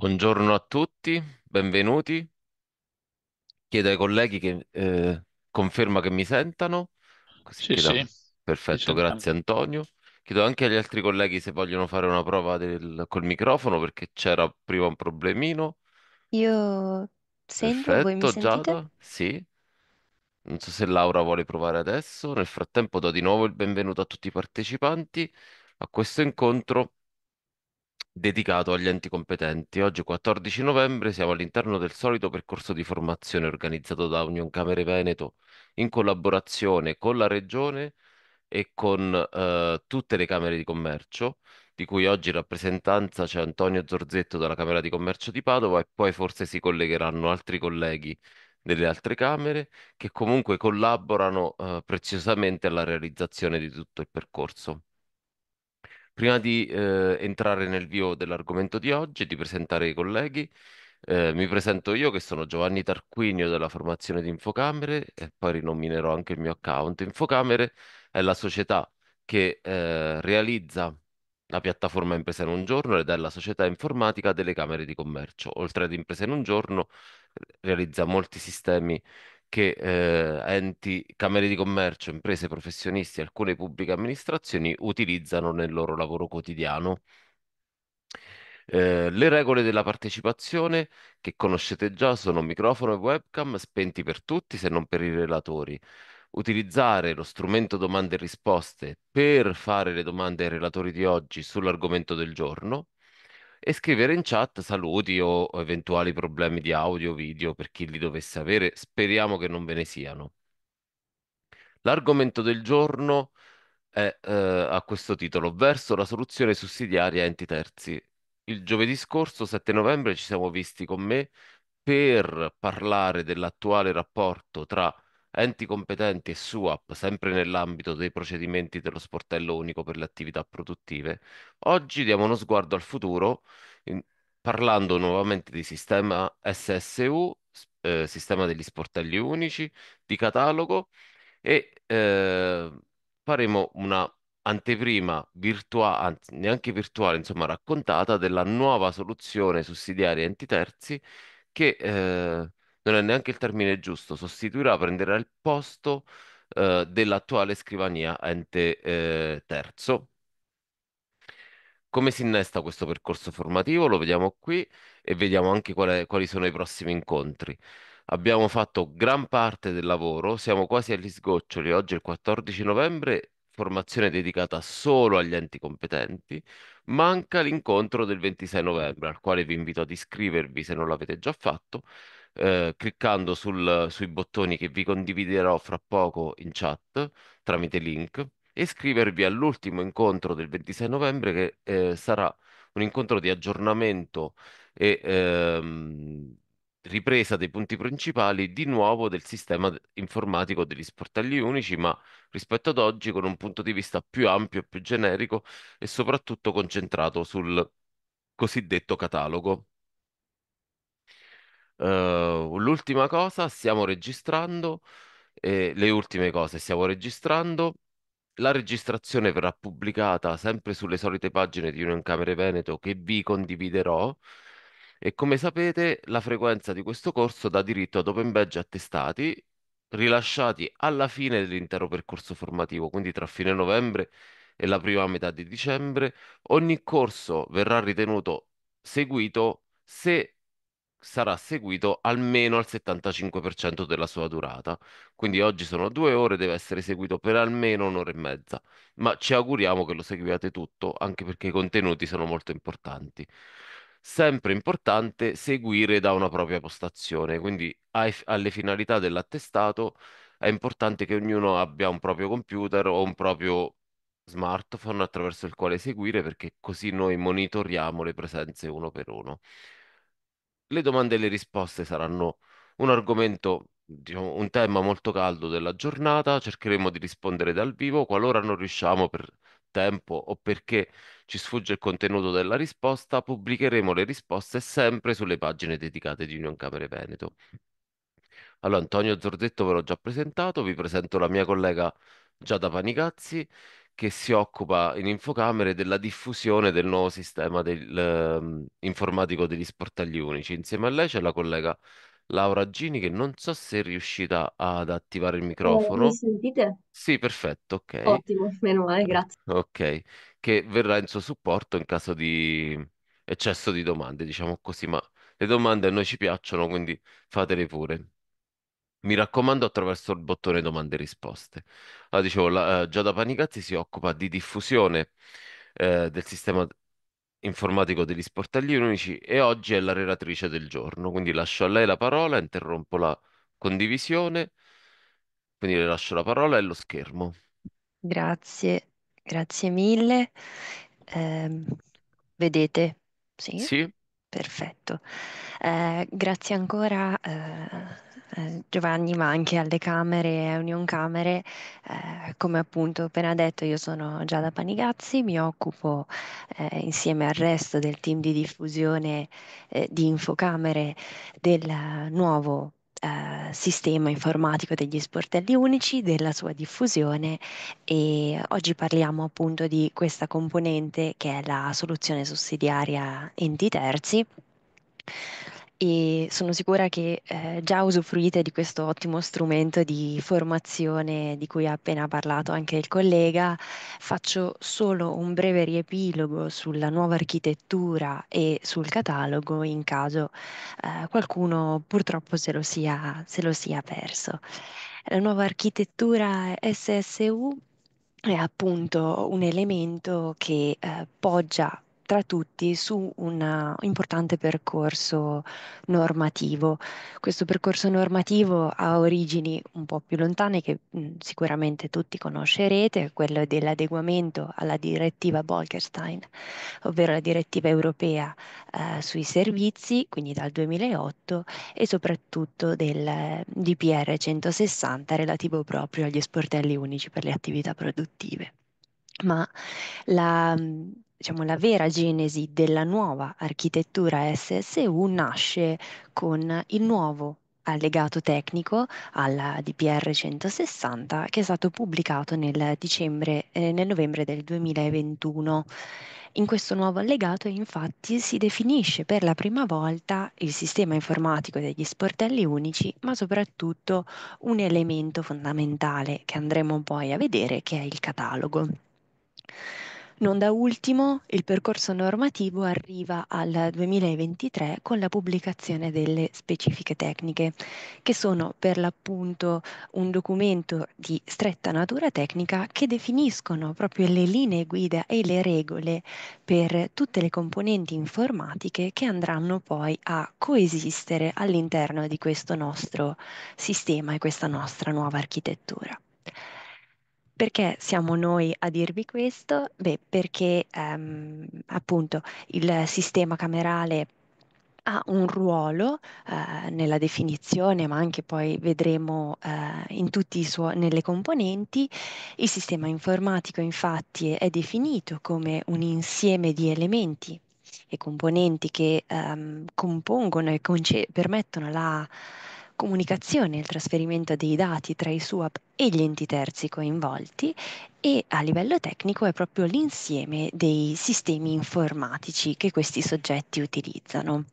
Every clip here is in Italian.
Buongiorno a tutti, benvenuti. Chiedo ai colleghi che eh, conferma che mi sentano. Così Sì, chiedo- sì, ci Perfetto, sentiamo. grazie Antonio. Chiedo anche agli altri colleghi se vogliono fare una prova del- col microfono perché c'era prima un problemino. Io sento, voi mi Perfetto, sentite? Giada, sì. Non so se Laura vuole provare adesso. Nel frattempo do di nuovo il benvenuto a tutti i partecipanti a questo incontro dedicato agli enti competenti. Oggi 14 novembre siamo all'interno del solito percorso di formazione organizzato da Union Camere Veneto in collaborazione con la Regione e con eh, tutte le Camere di Commercio, di cui oggi in rappresentanza c'è Antonio Zorzetto dalla Camera di Commercio di Padova e poi forse si collegheranno altri colleghi delle altre Camere che comunque collaborano eh, preziosamente alla realizzazione di tutto il percorso. Prima di eh, entrare nel vivo dell'argomento di oggi e di presentare i colleghi, eh, mi presento io che sono Giovanni Tarquinio della formazione di Infocamere e poi rinominerò anche il mio account. Infocamere è la società che eh, realizza la piattaforma Impresa in un giorno ed è la società informatica delle Camere di Commercio. Oltre ad Impresa in un giorno realizza molti sistemi che eh, enti, camere di commercio, imprese, professionisti e alcune pubbliche amministrazioni utilizzano nel loro lavoro quotidiano. Eh, le regole della partecipazione che conoscete già sono microfono e webcam spenti per tutti se non per i relatori. Utilizzare lo strumento domande e risposte per fare le domande ai relatori di oggi sull'argomento del giorno e scrivere in chat saluti o eventuali problemi di audio o video per chi li dovesse avere. Speriamo che non ve ne siano. L'argomento del giorno è eh, a questo titolo, verso la soluzione sussidiaria a enti terzi. Il giovedì scorso, 7 novembre, ci siamo visti con me per parlare dell'attuale rapporto tra enti competenti e SUAP, sempre nell'ambito dei procedimenti dello sportello unico per le attività produttive, oggi diamo uno sguardo al futuro in- parlando nuovamente di sistema SSU, eh, sistema degli sportelli unici, di catalogo e eh, faremo una anteprima virtuale, anzi neanche virtuale, insomma raccontata della nuova soluzione sussidiaria enti terzi che eh, non è neanche il termine giusto, sostituirà, prenderà il posto eh, dell'attuale scrivania ente eh, terzo. Come si innesta questo percorso formativo? Lo vediamo qui e vediamo anche quale, quali sono i prossimi incontri. Abbiamo fatto gran parte del lavoro, siamo quasi agli sgoccioli. Oggi è il 14 novembre, formazione dedicata solo agli enti competenti. Manca l'incontro del 26 novembre, al quale vi invito ad iscrivervi se non l'avete già fatto eh, cliccando sul, sui bottoni che vi condividerò fra poco in chat tramite link e iscrivervi all'ultimo incontro del 26 novembre che eh, sarà un incontro di aggiornamento e ehm, ripresa dei punti principali di nuovo del sistema informatico degli sportelli unici, ma rispetto ad oggi con un punto di vista più ampio, più generico e soprattutto concentrato sul cosiddetto catalogo. Uh, l'ultima cosa, stiamo registrando, eh, le ultime cose, stiamo registrando. La registrazione verrà pubblicata sempre sulle solite pagine di Union Camere Veneto che vi condividerò. E come sapete, la frequenza di questo corso dà diritto ad open badge attestati rilasciati alla fine dell'intero percorso formativo, quindi tra fine novembre e la prima metà di dicembre. Ogni corso verrà ritenuto seguito se sarà seguito almeno al 75% della sua durata. Quindi oggi sono due ore, deve essere seguito per almeno un'ora e mezza. Ma ci auguriamo che lo seguiate tutto, anche perché i contenuti sono molto importanti. Sempre importante seguire da una propria postazione, quindi ai, alle finalità dell'attestato è importante che ognuno abbia un proprio computer o un proprio smartphone attraverso il quale seguire perché così noi monitoriamo le presenze uno per uno le domande e le risposte saranno un argomento, diciamo, un tema molto caldo della giornata, cercheremo di rispondere dal vivo, qualora non riusciamo per tempo o perché ci sfugge il contenuto della risposta, pubblicheremo le risposte sempre sulle pagine dedicate di Union Camere Veneto. Allora, Antonio Zordetto ve l'ho già presentato, vi presento la mia collega Giada Panicazzi che si occupa in infocamere della diffusione del nuovo sistema del, ehm, informatico degli sportagli unici. Insieme a lei c'è la collega Laura Gini che non so se è riuscita ad attivare il Eh, mi microfono. sentite? Sì, perfetto, ok. Ottimo, meno male, eh, grazie. Ok, che verrà in suo supporto in caso di eccesso di domande, diciamo così, ma le domande a noi ci piacciono, quindi fatele pure. Mi raccomando attraverso il bottone domande e risposte. Allora, dicevo, la, eh, Giada Panicazzi si occupa di diffusione eh, del sistema informatico degli sportelli unici e oggi è la relatrice del giorno, quindi lascio a lei la parola, interrompo la condivisione, quindi le lascio la parola e lo schermo. Grazie, grazie mille. Eh, vedete? Sì? Sì. Perfetto. Eh, grazie ancora eh, eh, Giovanni, ma anche alle Camere, a Union Camere. Eh, come appunto appena detto, io sono Giada Panigazzi, mi occupo eh, insieme al resto del team di diffusione eh, di Infocamere del nuovo Uh, sistema informatico degli sportelli unici, della sua diffusione e oggi parliamo appunto di questa componente che è la soluzione sussidiaria enti terzi e sono sicura che eh, già usufruite di questo ottimo strumento di formazione di cui ha appena parlato anche il collega. Faccio solo un breve riepilogo sulla nuova architettura e sul catalogo in caso eh, qualcuno purtroppo se lo sia, se lo sia perso. La nuova architettura SSU è appunto un elemento che eh, poggia tra tutti su un eh, importante percorso normativo. Questo percorso normativo ha origini un po' più lontane che mh, mm, sicuramente tutti conoscerete, quello dell'adeguamento alla direttiva Bolkestein, ovvero la direttiva europea eh, sui servizi, quindi dal 2008, e soprattutto del eh, DPR 160 relativo proprio agli sportelli unici per le attività produttive ma la mm, diciamo, la vera genesi della nuova architettura SSU nasce con il nuovo allegato tecnico alla DPR 160 che è stato pubblicato nel, dicembre, eh, nel novembre del 2021. In questo nuovo allegato infatti si definisce per la prima volta il sistema informatico degli sportelli unici, ma soprattutto un elemento fondamentale che andremo poi a vedere che è il catalogo. Non da ultimo, il percorso normativo arriva al 2023 con la pubblicazione delle specifiche tecniche, che sono per l'appunto un documento di stretta natura tecnica che definiscono proprio le linee guida e le regole per tutte le componenti informatiche che andranno poi a coesistere all'interno di questo nostro sistema e questa nostra nuova architettura. Perché siamo noi a dirvi questo? Beh, perché ehm, appunto il sistema camerale ha un ruolo eh, nella definizione, ma anche poi vedremo eh, in tutti i suoi nelle componenti. Il sistema informatico infatti è definito come un insieme di elementi e componenti che ehm, compongono e permettono la comunicazione e il trasferimento dei dati tra i SUAP e gli enti terzi coinvolti e a livello tecnico è proprio l'insieme dei sistemi informatici che questi soggetti utilizzano.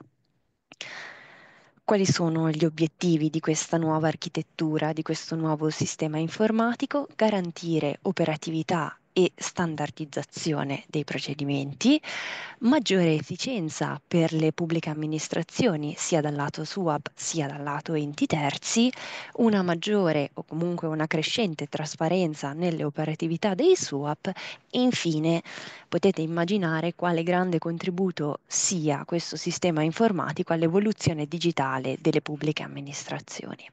Quali sono gli obiettivi di questa nuova architettura, di questo nuovo sistema informatico? Garantire operatività e standardizzazione dei procedimenti, maggiore efficienza per le pubbliche amministrazioni sia dal lato SUAB sia dal lato enti terzi, una maggiore o comunque una crescente trasparenza nelle operatività dei SUAP e infine potete immaginare quale grande contributo sia questo sistema informatico all'evoluzione digitale delle pubbliche amministrazioni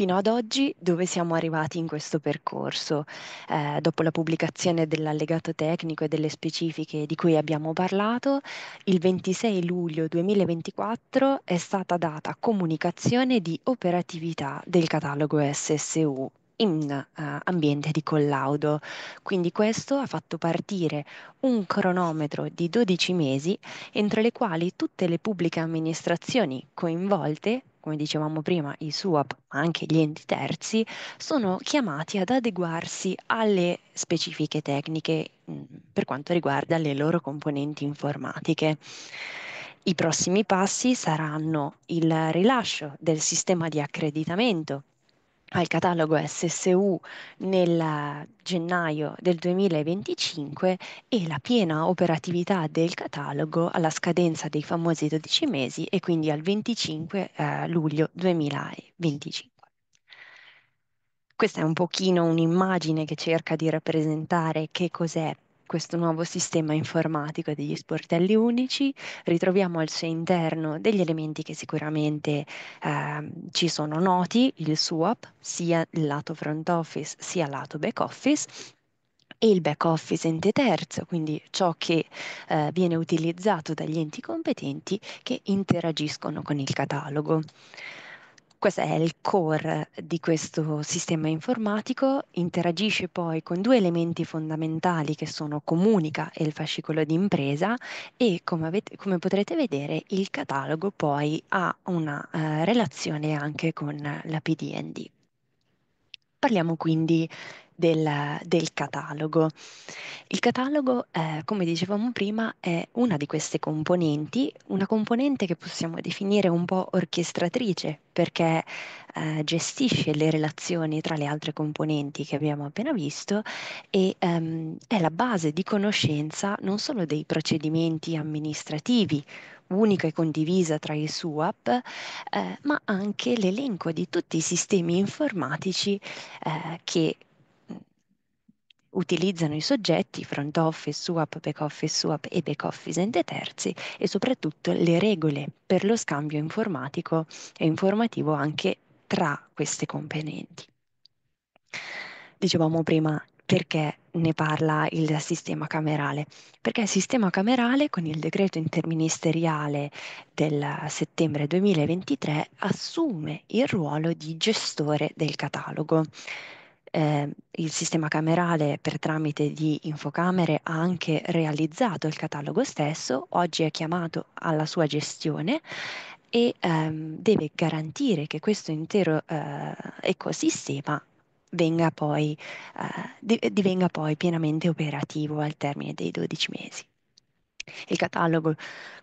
fino ad oggi dove siamo arrivati in questo percorso. Eh, dopo la pubblicazione dell'allegato tecnico e delle specifiche di cui abbiamo parlato, il 26 luglio 2024 è stata data comunicazione di operatività del catalogo SSU in uh, ambiente di collaudo. Quindi questo ha fatto partire un cronometro di 12 mesi entro le quali tutte le pubbliche amministrazioni coinvolte come dicevamo prima, i SUAP, ma anche gli enti terzi, sono chiamati ad adeguarsi alle specifiche tecniche mh, mm, per quanto riguarda le loro componenti informatiche. I prossimi passi saranno il rilascio del sistema di accreditamento al catalogo SSU nel gennaio del 2025 e la piena operatività del catalogo alla scadenza dei famosi 12 mesi e quindi al 25 eh, luglio 2025. Questa è un pochino un'immagine che cerca di rappresentare che cos'è questo nuovo sistema informatico degli sportelli unici, ritroviamo al suo interno degli elementi che sicuramente eh, ci sono noti, il SWAP, sia il lato front office sia il lato back office, e il back office ente terzo, quindi ciò che eh, viene utilizzato dagli enti competenti che interagiscono con il catalogo. Questo è il core di questo sistema informatico, interagisce poi con due elementi fondamentali che sono Comunica e il fascicolo di impresa e come, avete, come potrete vedere il catalogo poi ha una eh, relazione anche con la PDND. Parliamo quindi del, del catalogo. Il catalogo, eh, come dicevamo prima, è una di queste componenti, una componente che possiamo definire un po' orchestratrice perché eh, gestisce le relazioni tra le altre componenti che abbiamo appena visto e ehm, è la base di conoscenza non solo dei procedimenti amministrativi, unica e condivisa tra i SUAP, eh, ma anche l'elenco di tutti i sistemi informatici eh, che utilizzano i soggetti front office, SUAP, back office, SUAP e back office ente terzi e soprattutto le regole per lo scambio informatico e informativo anche tra queste componenti. Dicevamo prima perché ne parla il sistema camerale? Perché il sistema camerale con il decreto interministeriale del settembre 2023 assume il ruolo di gestore del catalogo eh, il sistema camerale per tramite di infocamere ha anche realizzato il catalogo stesso, oggi è chiamato alla sua gestione e ehm, deve garantire che questo intero eh, ecosistema venga poi, eh, divenga poi pienamente operativo al termine dei 12 mesi. Il catalogo,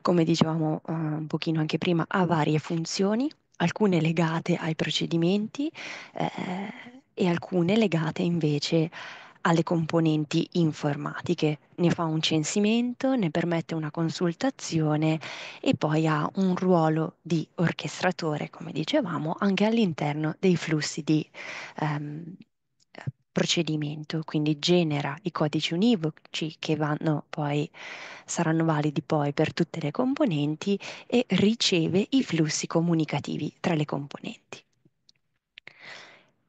come dicevamo eh, un pochino anche prima, ha varie funzioni, alcune legate ai procedimenti, eh, e alcune legate invece alle componenti informatiche. Ne fa un censimento, ne permette una consultazione e poi ha un ruolo di orchestratore, come dicevamo, anche all'interno dei flussi di ehm, procedimento, quindi genera i codici univoci che vanno poi, saranno validi poi per tutte le componenti e riceve i flussi comunicativi tra le componenti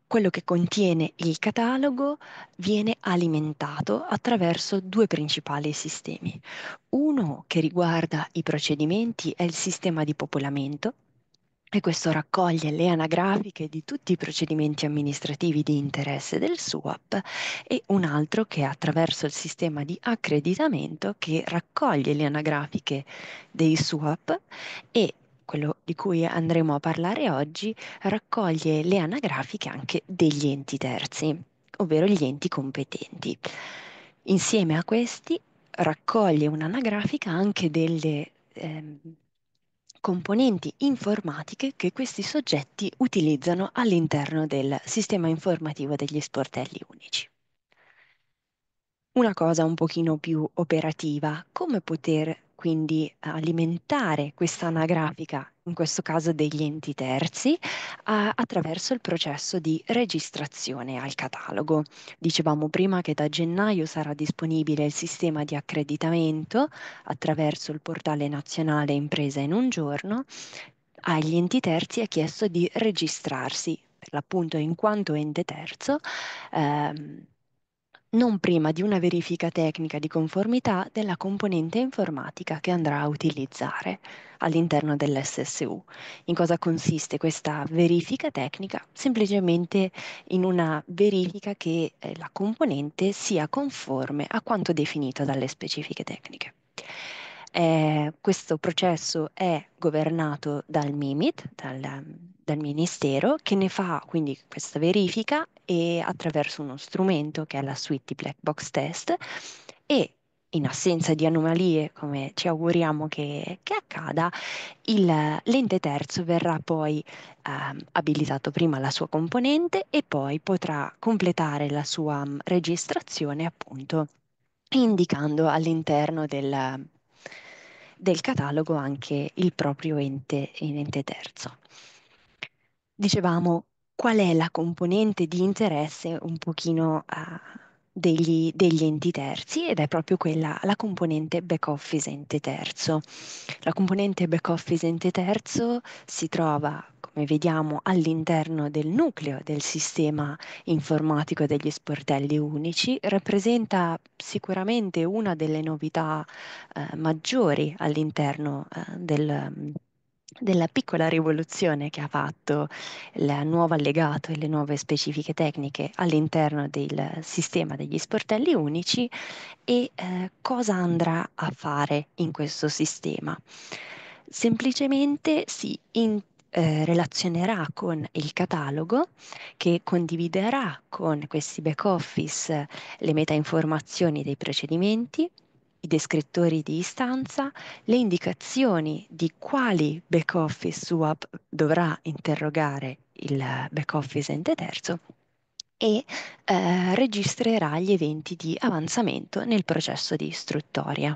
quello che contiene il catalogo viene alimentato attraverso due principali sistemi. Uno che riguarda i procedimenti è il sistema di popolamento, e questo raccoglie le anagrafiche di tutti i procedimenti amministrativi di interesse del SUAP e un altro che è attraverso il sistema di accreditamento che raccoglie le anagrafiche dei SUAP e quello di cui andremo a parlare oggi, raccoglie le anagrafiche anche degli enti terzi, ovvero gli enti competenti. Insieme a questi raccoglie un'anagrafica anche delle eh, componenti informatiche che questi soggetti utilizzano all'interno del sistema informativo degli sportelli unici. Una cosa un pochino più operativa, come poter quindi alimentare questa anagrafica, in questo caso degli enti terzi, a, attraverso il processo di registrazione al catalogo. Dicevamo prima che da gennaio sarà disponibile il sistema di accreditamento attraverso il portale nazionale Impresa in un giorno. Agli enti terzi è chiesto di registrarsi, per l'appunto in quanto ente terzo, ehm, non prima di una verifica tecnica di conformità della componente informatica che andrà a utilizzare all'interno dell'SSU. In cosa consiste questa verifica tecnica? Semplicemente in una verifica che eh, la componente sia conforme a quanto definito dalle specifiche tecniche. Eh, questo processo è governato dal MIMIT, dal, dal Ministero, che ne fa quindi questa verifica e attraverso uno strumento che è la suite di black box test e in assenza di anomalie, come ci auguriamo che, che accada, il l'ente terzo verrà poi eh, abilitato prima la sua componente e poi potrà completare la sua um, registrazione appunto indicando all'interno del, del, catalogo anche il proprio ente, ente terzo. Dicevamo qual è la componente di interesse un pochino uh, degli, degli, enti terzi ed è proprio quella, la componente back office ente terzo. La componente back office ente terzo si trova, come vediamo, all'interno del nucleo del sistema informatico degli sportelli unici, rappresenta sicuramente una delle novità eh, maggiori all'interno eh, del della piccola rivoluzione che ha fatto il nuovo allegato e le nuove specifiche tecniche all'interno del sistema degli sportelli unici e eh, cosa andrà a fare in questo sistema. Semplicemente si in, eh, relazionerà con il catalogo che condividerà con questi back office le meta informazioni dei procedimenti, i descrittori di istanza le indicazioni di quali back office swap dovrà interrogare il eh, back office ente terzo e eh, registrerà gli eventi di avanzamento nel processo di istruttoria.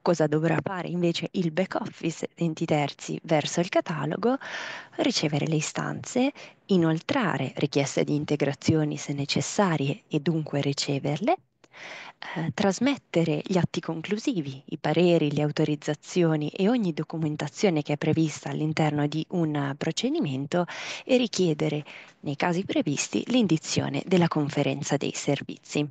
Cosa dovrà fare invece il back office enti terzi verso il catalogo? Ricevere le istanze, inoltrare richieste di integrazioni se necessarie e dunque riceverle eh, trasmettere gli atti conclusivi, i pareri, le autorizzazioni e ogni documentazione che è prevista all'interno di un procedimento e richiedere, nei casi previsti, l'indizione della conferenza dei servizi.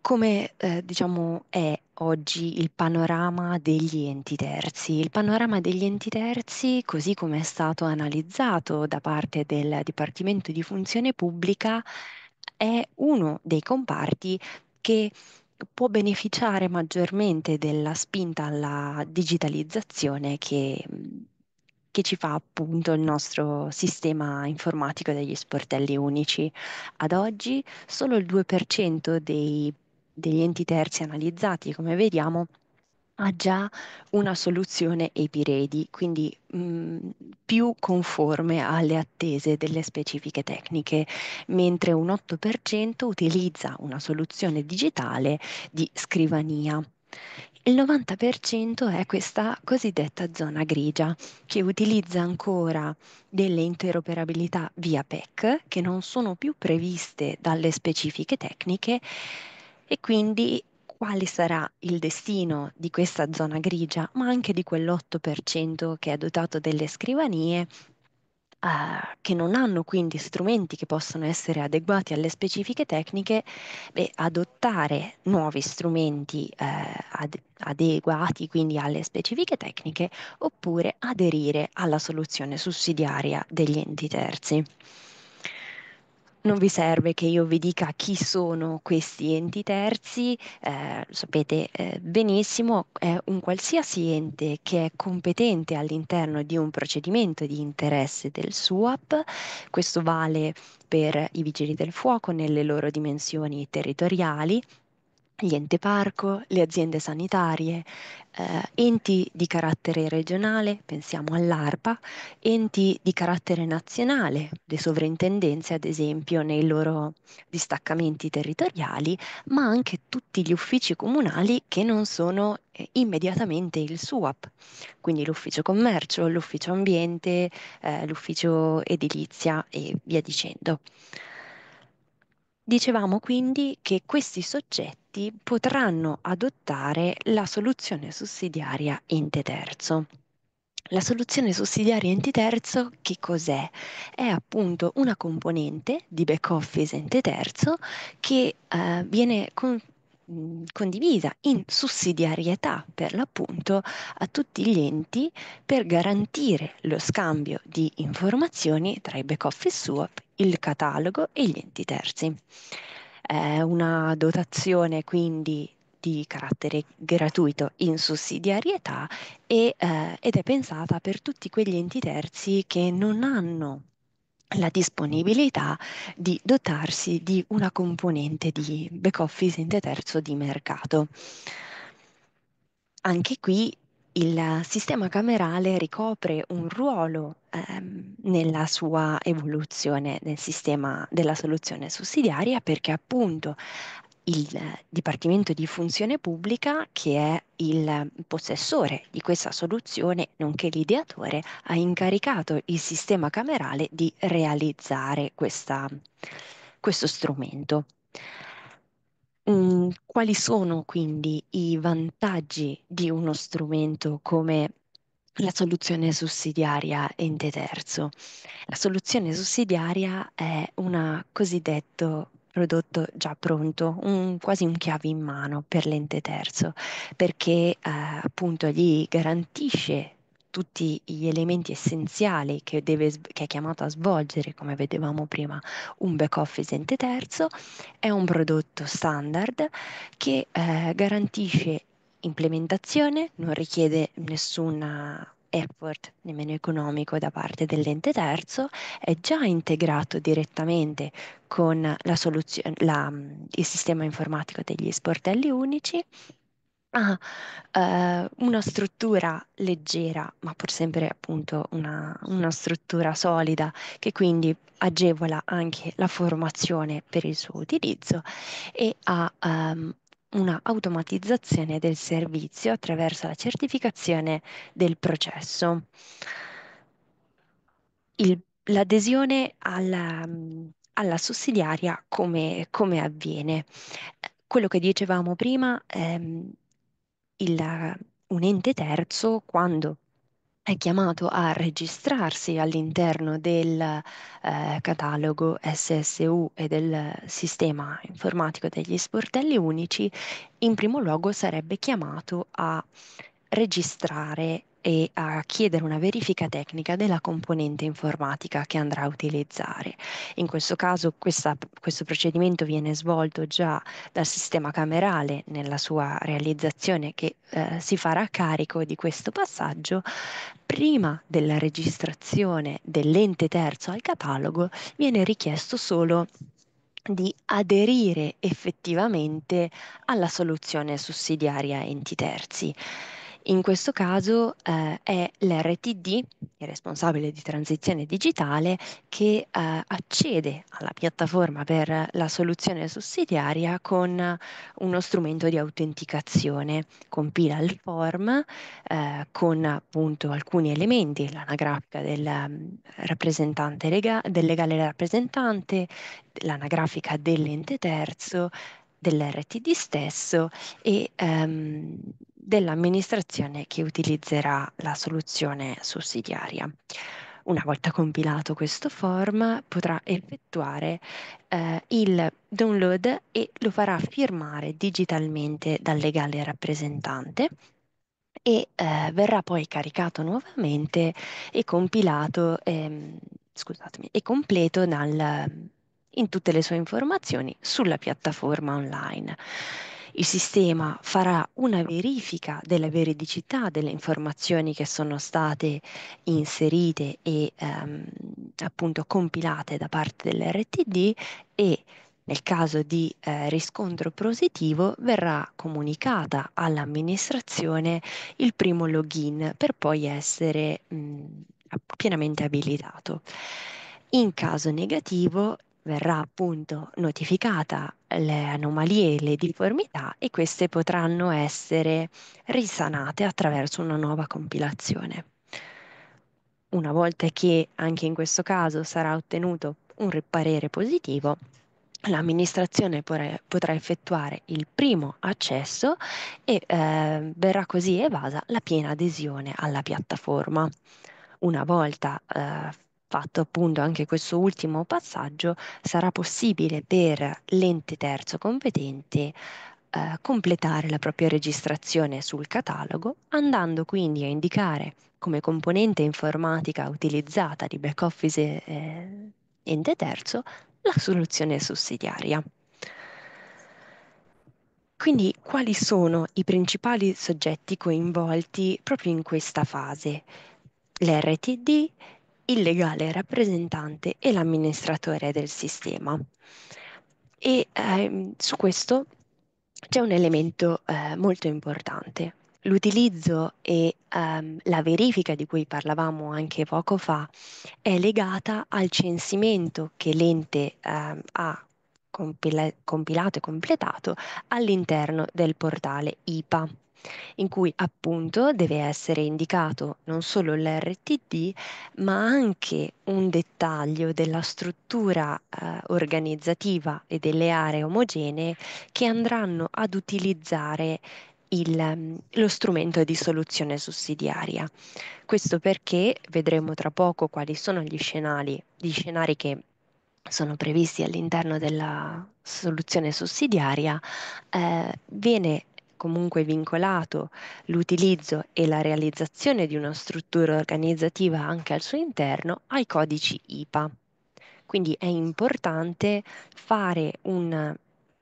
Come eh, diciamo, è oggi il panorama degli enti terzi? Il panorama degli enti terzi, così come è stato analizzato da parte del Dipartimento di Funzione Pubblica, è uno dei comparti che può beneficiare maggiormente della spinta alla digitalizzazione che, che ci fa appunto il nostro sistema informatico degli sportelli unici. Ad oggi solo il 2% dei, degli enti terzi analizzati, come vediamo, ha già una soluzione API ready, quindi mh, mhmm, più conforme alle attese delle specifiche tecniche, mentre un 8% utilizza una soluzione digitale di scrivania. Il 90% è questa cosiddetta zona grigia, che utilizza ancora delle interoperabilità via PEC che non sono più previste dalle specifiche tecniche e quindi quale sarà il destino di questa zona grigia, ma anche di quell'8% che è dotato delle scrivanie, uh, che non hanno quindi strumenti che possono essere adeguati alle specifiche tecniche, beh, adottare nuovi strumenti uh, ad- adeguati quindi alle specifiche tecniche oppure aderire alla soluzione sussidiaria degli enti terzi. Non vi serve che io vi dica chi sono questi enti terzi, eh, sapete eh, benissimo, è un qualsiasi ente che è competente all'interno di un procedimento di interesse del SUAP, questo vale per i vigili del fuoco nelle loro dimensioni territoriali, gli ente parco, le aziende sanitarie, eh, enti di carattere regionale, pensiamo all'ARPA, enti di carattere nazionale, le sovrintendenze ad esempio nei loro distaccamenti territoriali, ma anche tutti gli uffici comunali che non sono eh, immediatamente il SUAP, quindi l'ufficio commercio, l'ufficio ambiente, eh, l'ufficio edilizia e via dicendo. Dicevamo quindi che questi soggetti potranno adottare la soluzione sussidiaria ente terzo. La soluzione sussidiaria ente terzo che cos'è? È appunto una componente di back office ente terzo che eh, viene con, mm, condivisa in sussidiarietà per l'appunto a tutti gli enti per garantire lo scambio di informazioni tra i back office SWAP il catalogo e gli enti terzi. È una dotazione quindi di carattere gratuito in sussidiarietà e, eh, ed è pensata per tutti quegli enti terzi che non hanno la disponibilità di dotarsi di una componente di back office ente terzo di mercato. Anche qui il sistema camerale ricopre un ruolo ehm, nella sua evoluzione del sistema della soluzione sussidiaria perché appunto il Dipartimento di Funzione Pubblica, che è il possessore di questa soluzione, nonché l'ideatore, ha incaricato il sistema camerale di realizzare questa, questo strumento. Mm, quali sono quindi i vantaggi di uno strumento come la soluzione sussidiaria ente terzo? La soluzione sussidiaria è un cosiddetto prodotto già pronto, un quasi un chiave in mano per l'ente terzo, perché, ehm, appunto gli garantisce tutti gli elementi essenziali che, deve, che è chiamato a svolgere, come vedevamo prima, un back office ente terzo, è un prodotto standard che eh, garantisce implementazione, non richiede nessun effort nemmeno economico da parte dell'ente terzo, è già integrato direttamente con la soluzio- la, il sistema informatico degli sportelli unici ha ah, eh, una struttura leggera, ma pur sempre appunto una, una struttura solida che quindi agevola anche la formazione per il suo utilizzo e ha ehm, una automatizzazione del servizio attraverso la certificazione del processo. Il, l'adesione alla, ehm, alla sussidiaria come, come, avviene? Eh, quello che dicevamo prima, ehm, il, un ente terzo quando è chiamato a registrarsi all'interno del eh, catalogo SSU e del sistema informatico degli sportelli unici, in primo luogo sarebbe chiamato a registrare e a chiedere una verifica tecnica della componente informatica che andrà a utilizzare. In questo caso questa, questo procedimento viene svolto già dal sistema camerale nella sua realizzazione che eh, si farà carico di questo passaggio prima della registrazione dell'ente terzo al catalogo viene richiesto solo di aderire effettivamente alla soluzione sussidiaria enti terzi. In questo caso eh, è l'RTD, il responsabile di transizione digitale, che eh, accede alla piattaforma per la soluzione sussidiaria con uno strumento di autenticazione. Compila il form eh, con appunto alcuni elementi, l'anagrafica del mm, rappresentante lega- del legale rappresentante, l'anagrafica dell'ente terzo, dell'RTD stesso e ehm, dell'amministrazione che utilizzerà la soluzione sussidiaria. Una volta compilato questo form potrà effettuare eh, il download e lo farà firmare digitalmente dal legale rappresentante e eh, verrà poi caricato nuovamente e compilato, ehm, scusatemi, e completo dal, in tutte le sue informazioni sulla piattaforma online. Il sistema farà una verifica della veridicità delle informazioni che sono state inserite e ehm, appunto compilate da parte dell'RTD e nel caso di eh, riscontro positivo verrà comunicata all'amministrazione il primo login per poi essere mh, pienamente abilitato. In caso negativo verrà appunto notificata le anomalie e le difformità e queste potranno essere risanate attraverso una nuova compilazione. Una volta che anche in questo caso sarà ottenuto un parere positivo, l'amministrazione potrà effettuare il primo accesso e eh, verrà così evasa la piena adesione alla piattaforma. Una volta eh, Fatto appunto anche questo ultimo passaggio, sarà possibile per l'ente terzo competente eh, completare la propria registrazione sul catalogo, andando quindi a indicare come componente informatica utilizzata di back office eh, ente terzo la soluzione sussidiaria. Quindi quali sono i principali soggetti coinvolti proprio in questa fase? L'RTD, il legale rappresentante e l'amministratore del sistema. E ehm, su questo c'è un elemento eh, molto importante. L'utilizzo e ehm, la verifica di cui parlavamo anche poco fa è legata al censimento che l'ente ehm, ha compila- compilato e completato all'interno del portale IPA in cui appunto deve essere indicato non solo l'RTD, ma anche un dettaglio della struttura eh, organizzativa e delle aree omogenee che andranno ad utilizzare il, mm, lo strumento di soluzione sussidiaria. Questo perché vedremo tra poco quali sono gli scenari, gli scenari che sono previsti all'interno della soluzione sussidiaria, eh, viene comunque vincolato l'utilizzo e la realizzazione di una struttura organizzativa anche al suo interno ai codici IPA. Quindi è importante fare una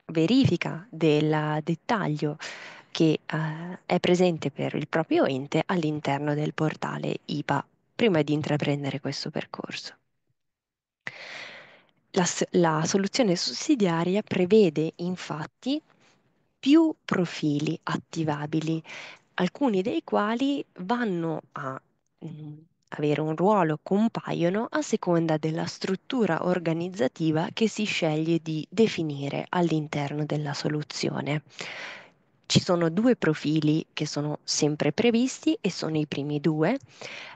verifica del dettaglio che eh, è presente per il proprio ente all'interno del portale IPA prima di intraprendere questo percorso. La, la, soluzione sussidiaria prevede infatti più profili attivabili, alcuni dei quali vanno a mh, mm, avere un ruolo, compaiono a seconda della struttura organizzativa che si sceglie di definire all'interno della soluzione ci sono due profili che sono sempre previsti e sono i primi due,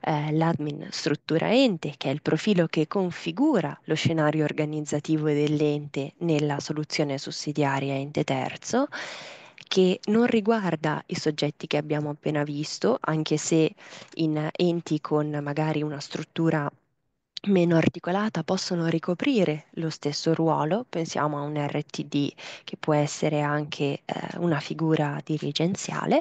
eh, l'admin struttura ente, che è il profilo che configura lo scenario organizzativo dell'ente nella soluzione sussidiaria ente terzo, che non riguarda i soggetti che abbiamo appena visto, anche se in enti con magari una struttura meno articolata possono ricoprire lo stesso ruolo, pensiamo a un RTD che può essere anche eh, una figura dirigenziale,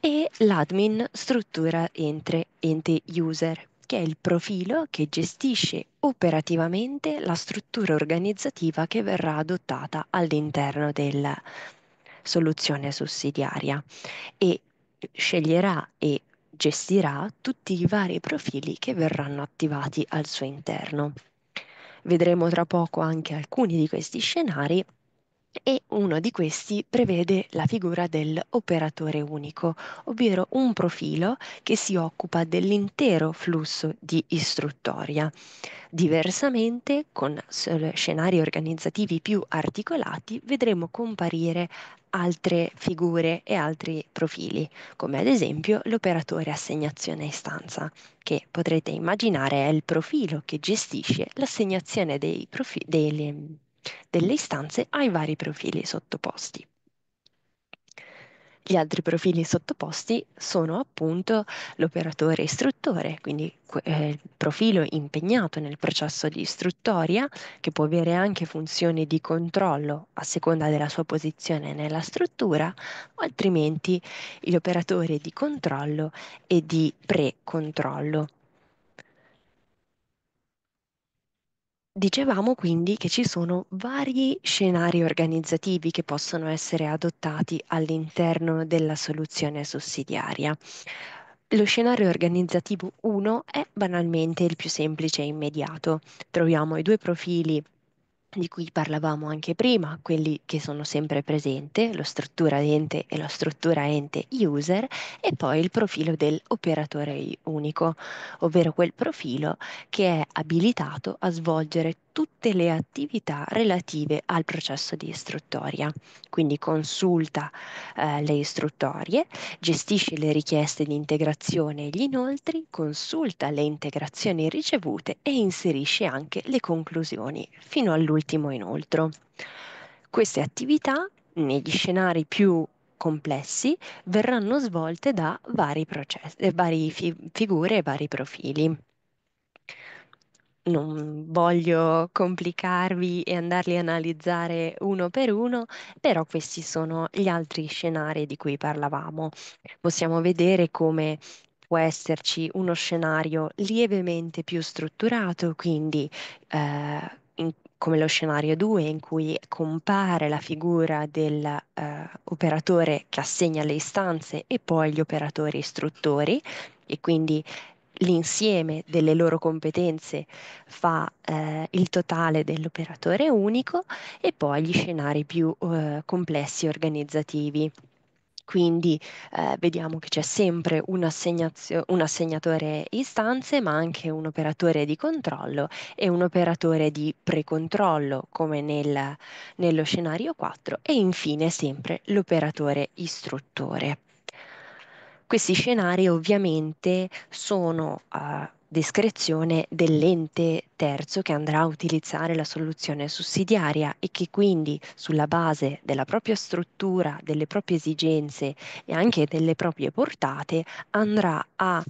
e l'admin struttura ente, ente user, che è il profilo che gestisce operativamente la struttura organizzativa che verrà adottata all'interno della soluzione sussidiaria e sceglierà e gestirà tutti i vari profili che verranno attivati al suo interno. Vedremo tra poco anche alcuni di questi scenari e uno di questi prevede la figura dell'operatore unico, ovvero un profilo che si occupa dell'intero flusso di istruttoria. Diversamente, con scenari organizzativi più articolati, vedremo comparire altre figure e altri profili, come ad esempio l'operatore assegnazione a istanza, che potrete immaginare è il profilo che gestisce l'assegnazione dei, profi- delle istanze ai vari profili sottoposti. Gli altri profili sottoposti sono appunto l'operatore istruttore, quindi eh, il profilo impegnato nel processo di istruttoria, che può avere anche funzioni di controllo a seconda della sua posizione nella struttura, o altrimenti l'operatore di controllo e di pre-controllo, Dicevamo quindi che ci sono vari scenari organizzativi che possono essere adottati all'interno della soluzione sussidiaria. Lo scenario organizzativo 1 è banalmente il più semplice e immediato. Troviamo i due profili di cui parlavamo anche prima, quelli che sono sempre presenti, lo struttura ente e lo struttura ente user, e poi il profilo dell'operatore unico, ovvero quel profilo che è abilitato a svolgere tutte le attività relative al processo di istruttoria, quindi consulta eh, le istruttorie, gestisce le richieste di integrazione e gli inoltri, consulta le integrazioni ricevute e inserisce anche le conclusioni fino all'ultimo inoltro. Queste attività negli scenari più complessi verranno svolte da vari processi, eh, vari fi- figure e vari profili. Non voglio complicarvi e andarli a analizzare uno per uno, però questi sono gli altri scenari di cui parlavamo. Possiamo vedere come può esserci uno scenario lievemente più strutturato, quindi eh, in, come lo scenario 2 in cui compare la figura dell'operatore eh, che assegna le istanze e poi gli operatori istruttori e quindi l'insieme delle loro competenze fa eh, il totale dell'operatore unico e poi gli scenari più eh, complessi organizzativi. Quindi eh, vediamo che c'è sempre un, un, assegnatore istanze, ma anche un operatore di controllo e un operatore di precontrollo, come nel, nello scenario 4, e infine sempre l'operatore istruttore. Questi scenari ovviamente sono a discrezione dell'ente terzo che andrà a utilizzare la soluzione sussidiaria e che quindi sulla base della propria struttura, delle proprie esigenze e anche delle proprie portate andrà a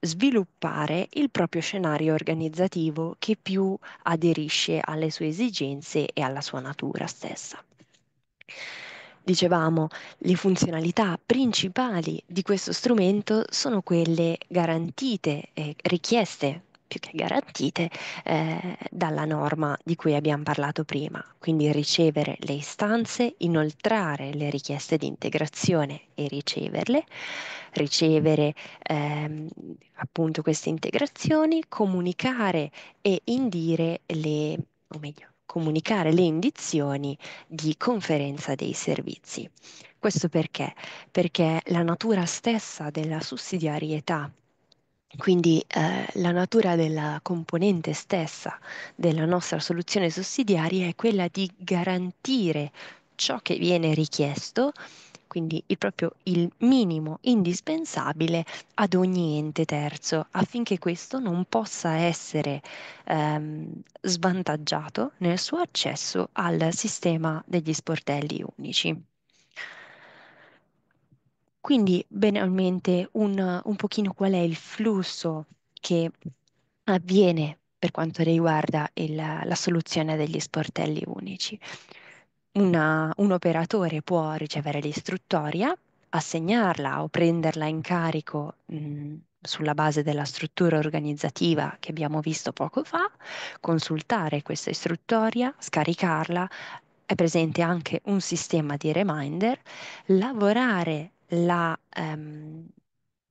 sviluppare il proprio scenario organizzativo che più aderisce alle sue esigenze e alla sua natura stessa dicevamo, le funzionalità principali di questo strumento sono quelle garantite e richieste più che garantite eh, dalla norma di cui abbiamo parlato prima, quindi ricevere le istanze, inoltrare le richieste di integrazione e riceverle, ricevere ehm, appunto queste integrazioni, comunicare e indire le, o meglio, comunicare le indizioni di conferenza dei servizi. Questo perché? Perché la natura stessa della sussidiarietà quindi eh, la natura della componente stessa della nostra soluzione sussidiaria è quella di garantire ciò che viene richiesto quindi il proprio il minimo indispensabile ad ogni ente terzo affinché questo non possa essere ehm, svantaggiato nel suo accesso al sistema degli sportelli unici. Quindi banalmente un, un pochino qual è il flusso che avviene per quanto riguarda il, la soluzione degli sportelli unici. Una- un operatore può ricevere l'istruttoria, assegnarla o prenderla in carico, mh, mhmm, sulla base della struttura organizzativa che abbiamo visto poco fa, consultare questa istruttoria, scaricarla, è presente anche un sistema di reminder, lavorare la, ehm,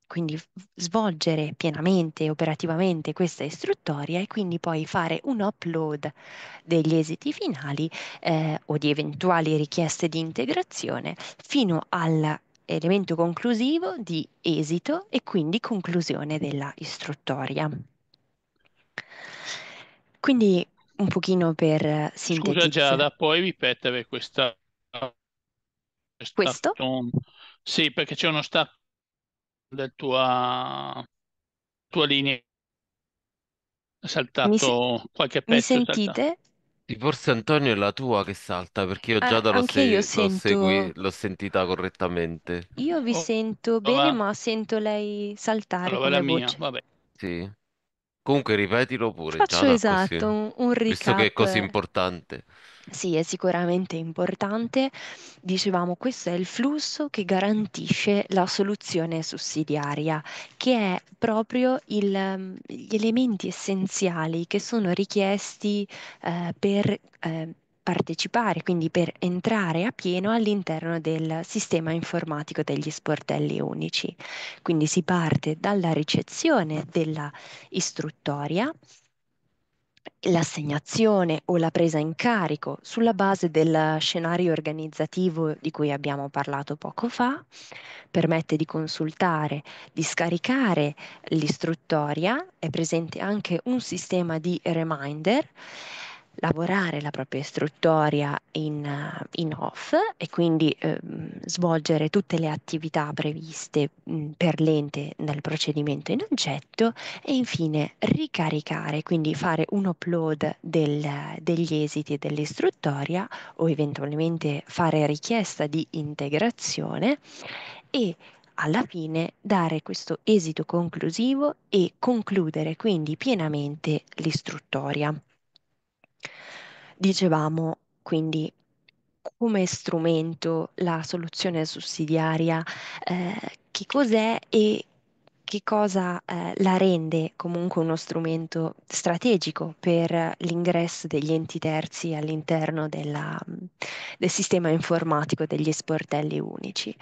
quindi svolgere pienamente operativamente questa istruttoria e quindi poi fare un upload degli esiti finali eh, o di eventuali richieste di integrazione fino all'elemento conclusivo di esito e quindi conclusione della istruttoria. Quindi un pochino per sintetizzare. Scusa Giada, puoi ripetere questa... questa Questo? Sì, perché c'è uno stato del tua, tua linea. È saltato se- qualche Mi pezzo. è sentite? Sì, Forse Antonio è la tua che salta perché io eh, già Eh, l'ho se- sento, segui- sentita correttamente. io vi Oh, sento bene, allora, ma sento lei saltare allora la come mia, vabbè. Sì. Comunque ripetilo pure, già Faccio da così, esatto un, un visto che è così importante. Sì, è sicuramente importante. Dicevamo, questo è il flusso che garantisce la soluzione sussidiaria, che è proprio il, mm, gli elementi essenziali che sono richiesti, ehm, per, ehm, partecipare, quindi per entrare a pieno all'interno del sistema informatico degli sportelli unici. Quindi si parte dalla ricezione della istruttoria l'assegnazione o la presa in carico sulla base del scenario organizzativo di cui abbiamo parlato poco fa, permette di consultare, di scaricare l'istruttoria, è presente anche un sistema di reminder lavorare la propria istruttoria in, eh, in off e quindi eh, svolgere tutte le attività previste mh, per l'ente nel procedimento in oggetto e infine ricaricare, quindi fare un upload del, degli esiti dell'istruttoria o eventualmente fare richiesta di integrazione e alla fine dare questo esito conclusivo e concludere quindi pienamente l'istruttoria. Dicevamo quindi come strumento la soluzione sussidiaria, eh, che cos'è e che cosa eh, la rende comunque uno strumento strategico per l'ingresso degli enti terzi all'interno della, del sistema informatico degli sportelli unici.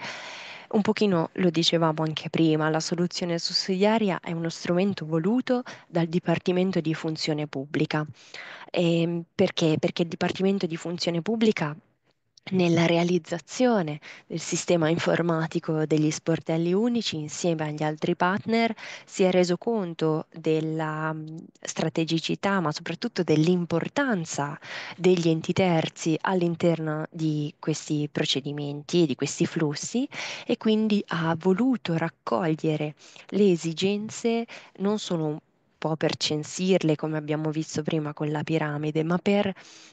Un pochino lo dicevamo anche prima, la soluzione sussidiaria è uno strumento voluto dal Dipartimento di Funzione Pubblica. E ehm, perché? Perché il Dipartimento di Funzione Pubblica nella realizzazione del sistema informatico degli sportelli unici insieme agli altri partner si è reso conto della strategicità ma soprattutto dell'importanza degli enti terzi all'interno di questi procedimenti e di questi flussi e quindi ha voluto raccogliere le esigenze non solo po' per censirle, come abbiamo visto prima con la piramide, ma per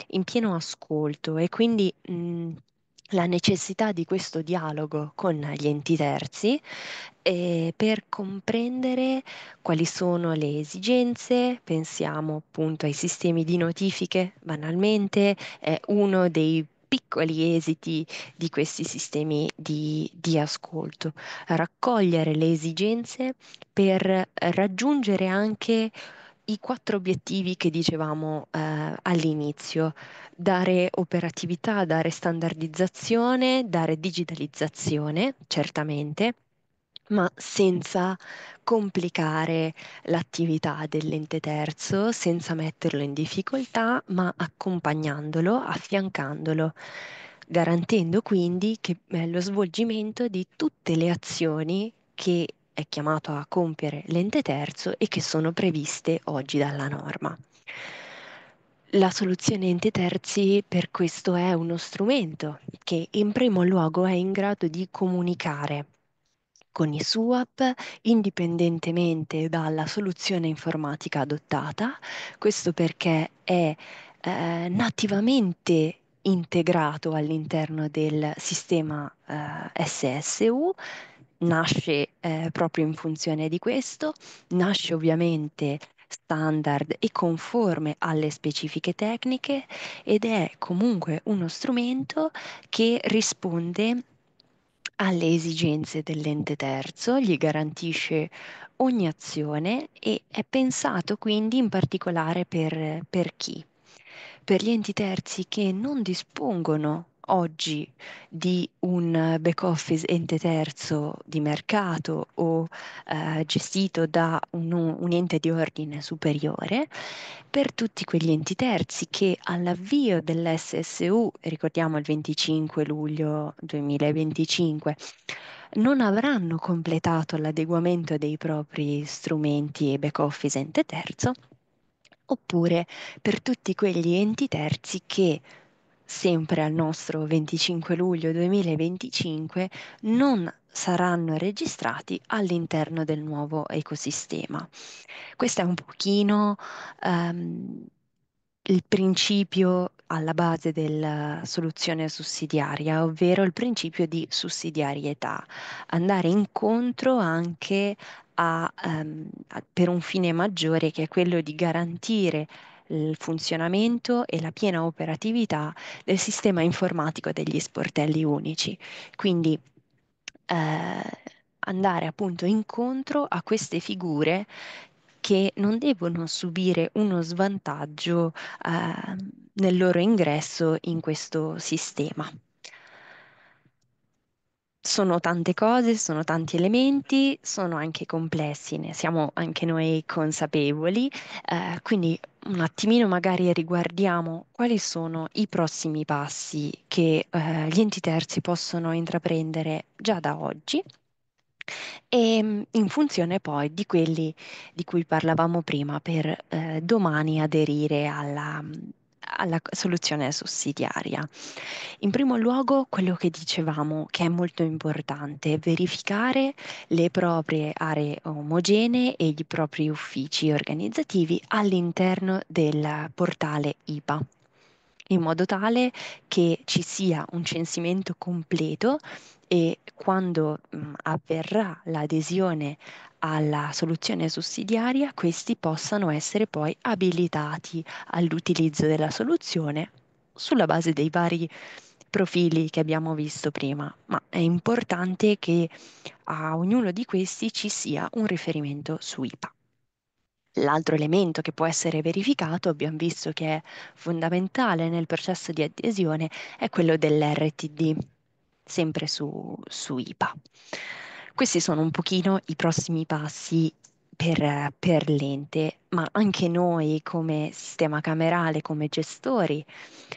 in pieno ascolto e quindi mh, mhmm, la necessità di questo dialogo con gli enti terzi eh, per comprendere quali sono le esigenze, pensiamo appunto ai sistemi di notifiche, banalmente, eh, uno dei piccoli esiti di questi sistemi di, di ascolto, raccogliere le esigenze per raggiungere anche i quattro obiettivi che dicevamo eh, all'inizio, dare operatività, dare standardizzazione, dare digitalizzazione, certamente, ma senza complicare l'attività dell'ente terzo, senza metterlo in difficoltà, ma accompagnandolo, affiancandolo, garantendo quindi che, eh, lo svolgimento di tutte le azioni che è chiamato a compiere l'ente terzo e che sono previste oggi dalla norma. La soluzione ente terzi per questo è uno strumento che in primo luogo è in grado di comunicare con i SUAP indipendentemente dalla soluzione informatica adottata, questo perché è eh, nativamente integrato all'interno del sistema eh, SSU nasce eh, proprio in funzione di questo, nasce ovviamente standard e conforme alle specifiche tecniche ed è comunque uno strumento che risponde alle esigenze dell'ente terzo, gli garantisce ogni azione e è pensato quindi in particolare per, per chi? Per gli enti terzi che non dispongono oggi di un back office ente terzo di mercato o eh, gestito da un, un, ente di ordine superiore, per tutti quegli enti terzi che all'avvio dell'SSU, ricordiamo il 25 luglio 2025, non avranno completato l'adeguamento dei propri strumenti e back office ente terzo, oppure per tutti quegli enti terzi che sempre al nostro 25 luglio 2025, non saranno registrati all'interno del nuovo ecosistema. Questo è un pochino um, il principio alla base della soluzione sussidiaria, ovvero il principio di sussidiarietà, andare incontro anche a, um, a, per un fine maggiore che è quello di garantire il funzionamento e la piena operatività del sistema informatico degli sportelli unici. Quindi eh, andare appunto incontro a queste figure che non devono subire uno svantaggio eh, nel loro ingresso in questo sistema sono tante cose, sono tanti elementi, sono anche complessi, ne siamo anche noi consapevoli, eh, quindi un attimino magari riguardiamo quali sono i prossimi passi che eh, gli enti terzi possono intraprendere già da oggi e ehm, in funzione poi di quelli di cui parlavamo prima per eh, domani aderire alla alla soluzione sussidiaria. In primo luogo, quello che dicevamo che è molto importante, è verificare le proprie aree omogenee e i propri uffici organizzativi all'interno del portale IPA in modo tale che ci sia un censimento completo e quando mh, mm, avverrà l'adesione alla soluzione sussidiaria, questi possano essere poi abilitati all'utilizzo della soluzione sulla base dei vari profili che abbiamo visto prima, ma è importante che a ognuno di questi ci sia un riferimento su IPA. L'altro elemento che può essere verificato, abbiamo visto che è fondamentale nel processo di adesione, è quello dell'RTD, sempre su, su IPA. Questi sono un pochino i prossimi passi per, per, l'ente, ma anche noi come sistema camerale, come gestori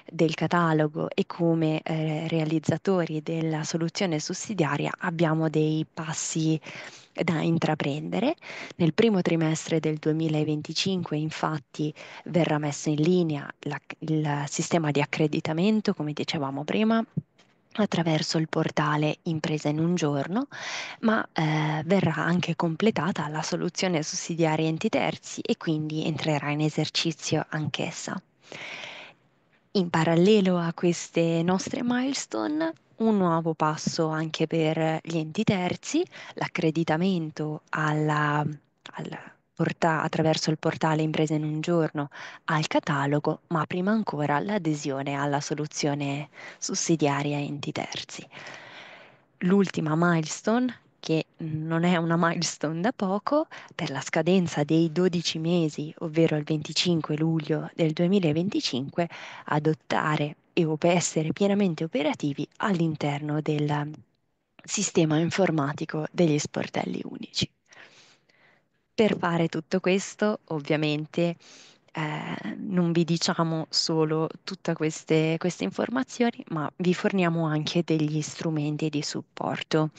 del catalogo e come eh, realizzatori della soluzione sussidiaria abbiamo dei passi da intraprendere. Nel primo trimestre del 2025 infatti verrà messo in linea la, il sistema di accreditamento, come dicevamo prima, attraverso il portale Impresa in un giorno, ma eh, verrà anche completata la soluzione sussidiaria enti terzi e quindi entrerà in esercizio anch'essa. In parallelo a queste nostre milestone, un nuovo passo anche per gli enti terzi, l'accreditamento alla, alla porta- attraverso il portale Imprese in un giorno al catalogo, ma prima ancora l'adesione alla soluzione sussidiaria enti terzi. L'ultima milestone che non è una milestone da poco, per la scadenza dei 12 mesi, ovvero il 25 luglio del 2025, adottare e essere pienamente operativi all'interno del sistema informatico degli sportelli unici. Per fare tutto questo, ovviamente, eh, non vi diciamo solo tutte queste, queste informazioni, ma vi forniamo anche degli strumenti di supporto.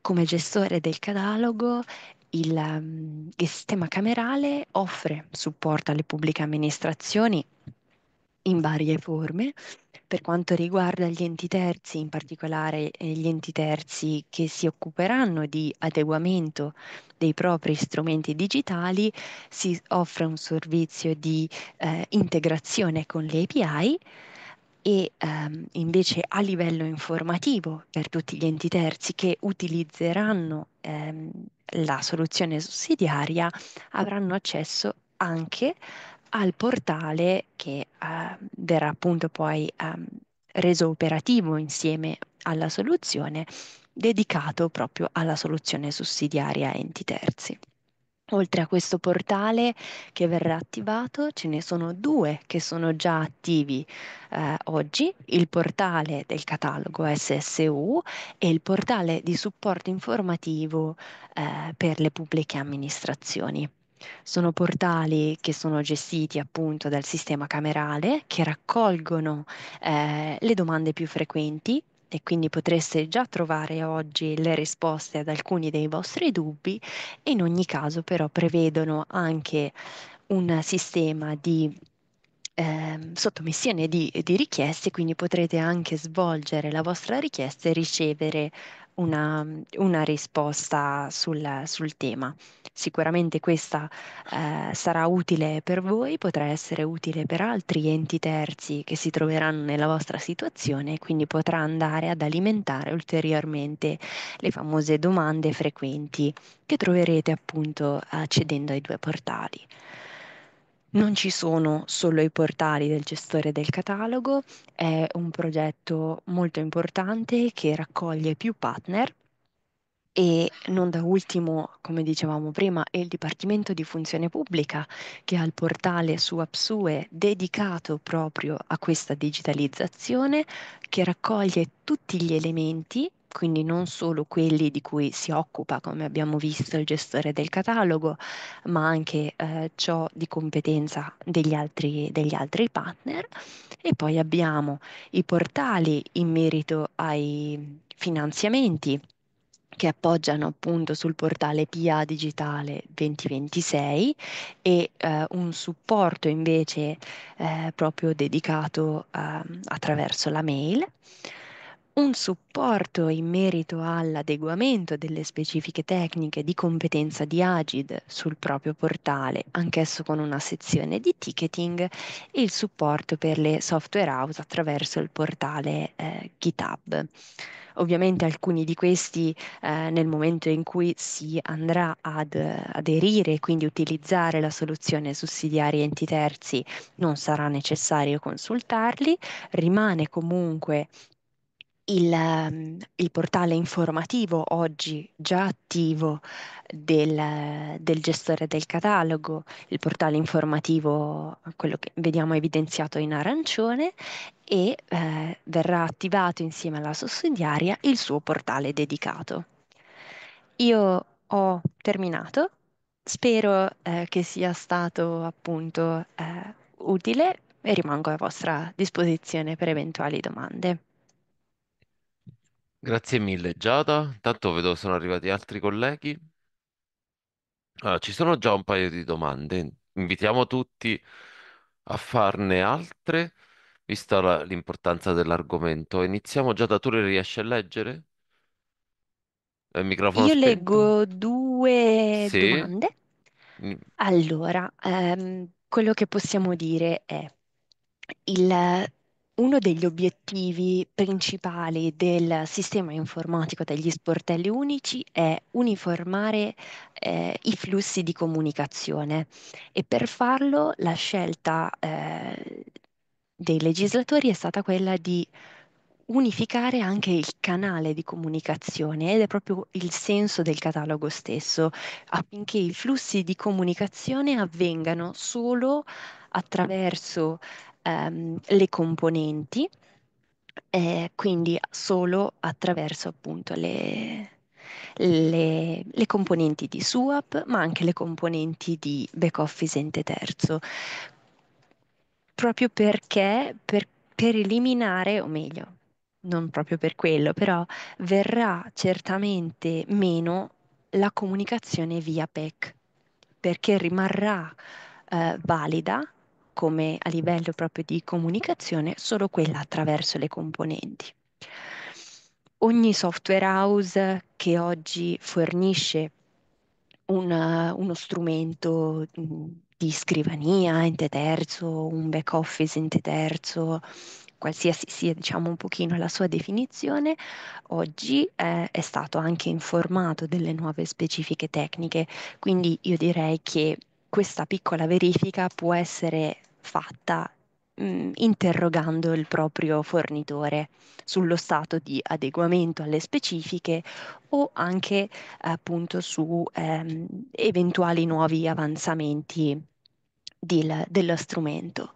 Come gestore del catalogo, il, mm, il sistema camerale offre supporto alle pubbliche amministrazioni in varie forme. Per quanto riguarda gli enti terzi, in particolare eh, gli enti terzi che si occuperanno di adeguamento dei propri strumenti digitali, si offre un servizio di eh, integrazione con le API e ehm, invece a livello informativo per tutti gli enti terzi che utilizzeranno ehm, la soluzione sussidiaria avranno accesso anche al portale che uh, verrà appunto poi um, reso operativo insieme alla soluzione dedicato proprio alla soluzione sussidiaria a enti terzi. Oltre a questo portale che verrà attivato, ce ne sono due che sono già attivi eh, oggi, il portale del catalogo SSU e il portale di supporto informativo eh, per le pubbliche amministrazioni. Sono portali che sono gestiti appunto dal sistema camerale, che raccolgono eh, le domande più frequenti e quindi potreste già trovare oggi le risposte ad alcuni dei vostri dubbi e in ogni caso però prevedono anche un sistema di eh, sottomissione di, di richieste, quindi potrete anche svolgere la vostra richiesta e ricevere una, una risposta sul, sul, tema. Sicuramente questa eh, sarà utile per voi, potrà essere utile per altri enti terzi che si troveranno nella vostra situazione e quindi potrà andare ad alimentare ulteriormente le famose domande frequenti che troverete appunto accedendo ai due portali. Non ci sono solo i portali del gestore del catalogo, è un progetto molto importante che raccoglie più partner e non da ultimo, come dicevamo prima, è il Dipartimento di Funzione Pubblica che ha il portale su AppSue dedicato proprio a questa digitalizzazione che raccoglie tutti gli elementi quindi non solo quelli di cui si occupa, come abbiamo visto, il gestore del catalogo, ma anche eh, ciò di competenza degli altri, degli altri partner. E poi abbiamo i portali in merito ai finanziamenti che appoggiano appunto sul portale PA Digitale 2026 e eh, un supporto invece eh, proprio dedicato eh, attraverso la mail un supporto in merito all'adeguamento delle specifiche tecniche di competenza di Agid sul proprio portale, anch'esso con una sezione di ticketing, e il supporto per le software house attraverso il portale eh, GitHub. Ovviamente alcuni di questi eh, nel momento in cui si andrà ad eh, aderire e quindi utilizzare la soluzione sussidiaria enti terzi non sarà necessario consultarli, rimane comunque il, ehm, il, portale informativo oggi già attivo del, del, gestore del catalogo, il portale informativo, quello che vediamo evidenziato in arancione, e eh, verrà attivato insieme alla sussidiaria il suo portale dedicato. Io ho terminato, spero eh, che sia stato appunto eh, utile e rimango a vostra disposizione per eventuali domande. Grazie mille Giada, intanto vedo sono arrivati altri colleghi. Allora, ci sono già un paio di domande, invitiamo tutti a farne altre, vista l'importanza dell'argomento. Iniziamo già da tu le riesci a leggere? Hai eh, il microfono Io spento? leggo due Sì. domande. Allora, ehm, quello che possiamo dire è il uno degli obiettivi principali del sistema informatico degli sportelli unici è uniformare eh, i flussi di comunicazione e per farlo la scelta eh, dei legislatori è stata quella di unificare anche il canale di comunicazione ed è proprio il senso del catalogo stesso, affinché i flussi di comunicazione avvengano solo attraverso ehm, le componenti, eh, quindi solo attraverso appunto le, le, le, componenti di SUAP, ma anche le componenti di back office ente terzo. Proprio perché, per, per eliminare, o meglio, non proprio per quello, però verrà certamente meno la comunicazione via PEC, perché rimarrà eh, valida come a livello proprio di comunicazione solo quella attraverso le componenti. Ogni software house che oggi fornisce una, uno strumento mm, di scrivania ente terzo, un back office ente terzo, qualsiasi sia diciamo un pochino la sua definizione, oggi eh, è stato anche informato delle nuove specifiche tecniche, quindi io direi che questa piccola verifica può essere fatta mh, mm, interrogando il proprio fornitore sullo stato di adeguamento alle specifiche o anche appunto su ehm, eventuali nuovi avanzamenti del, dello strumento.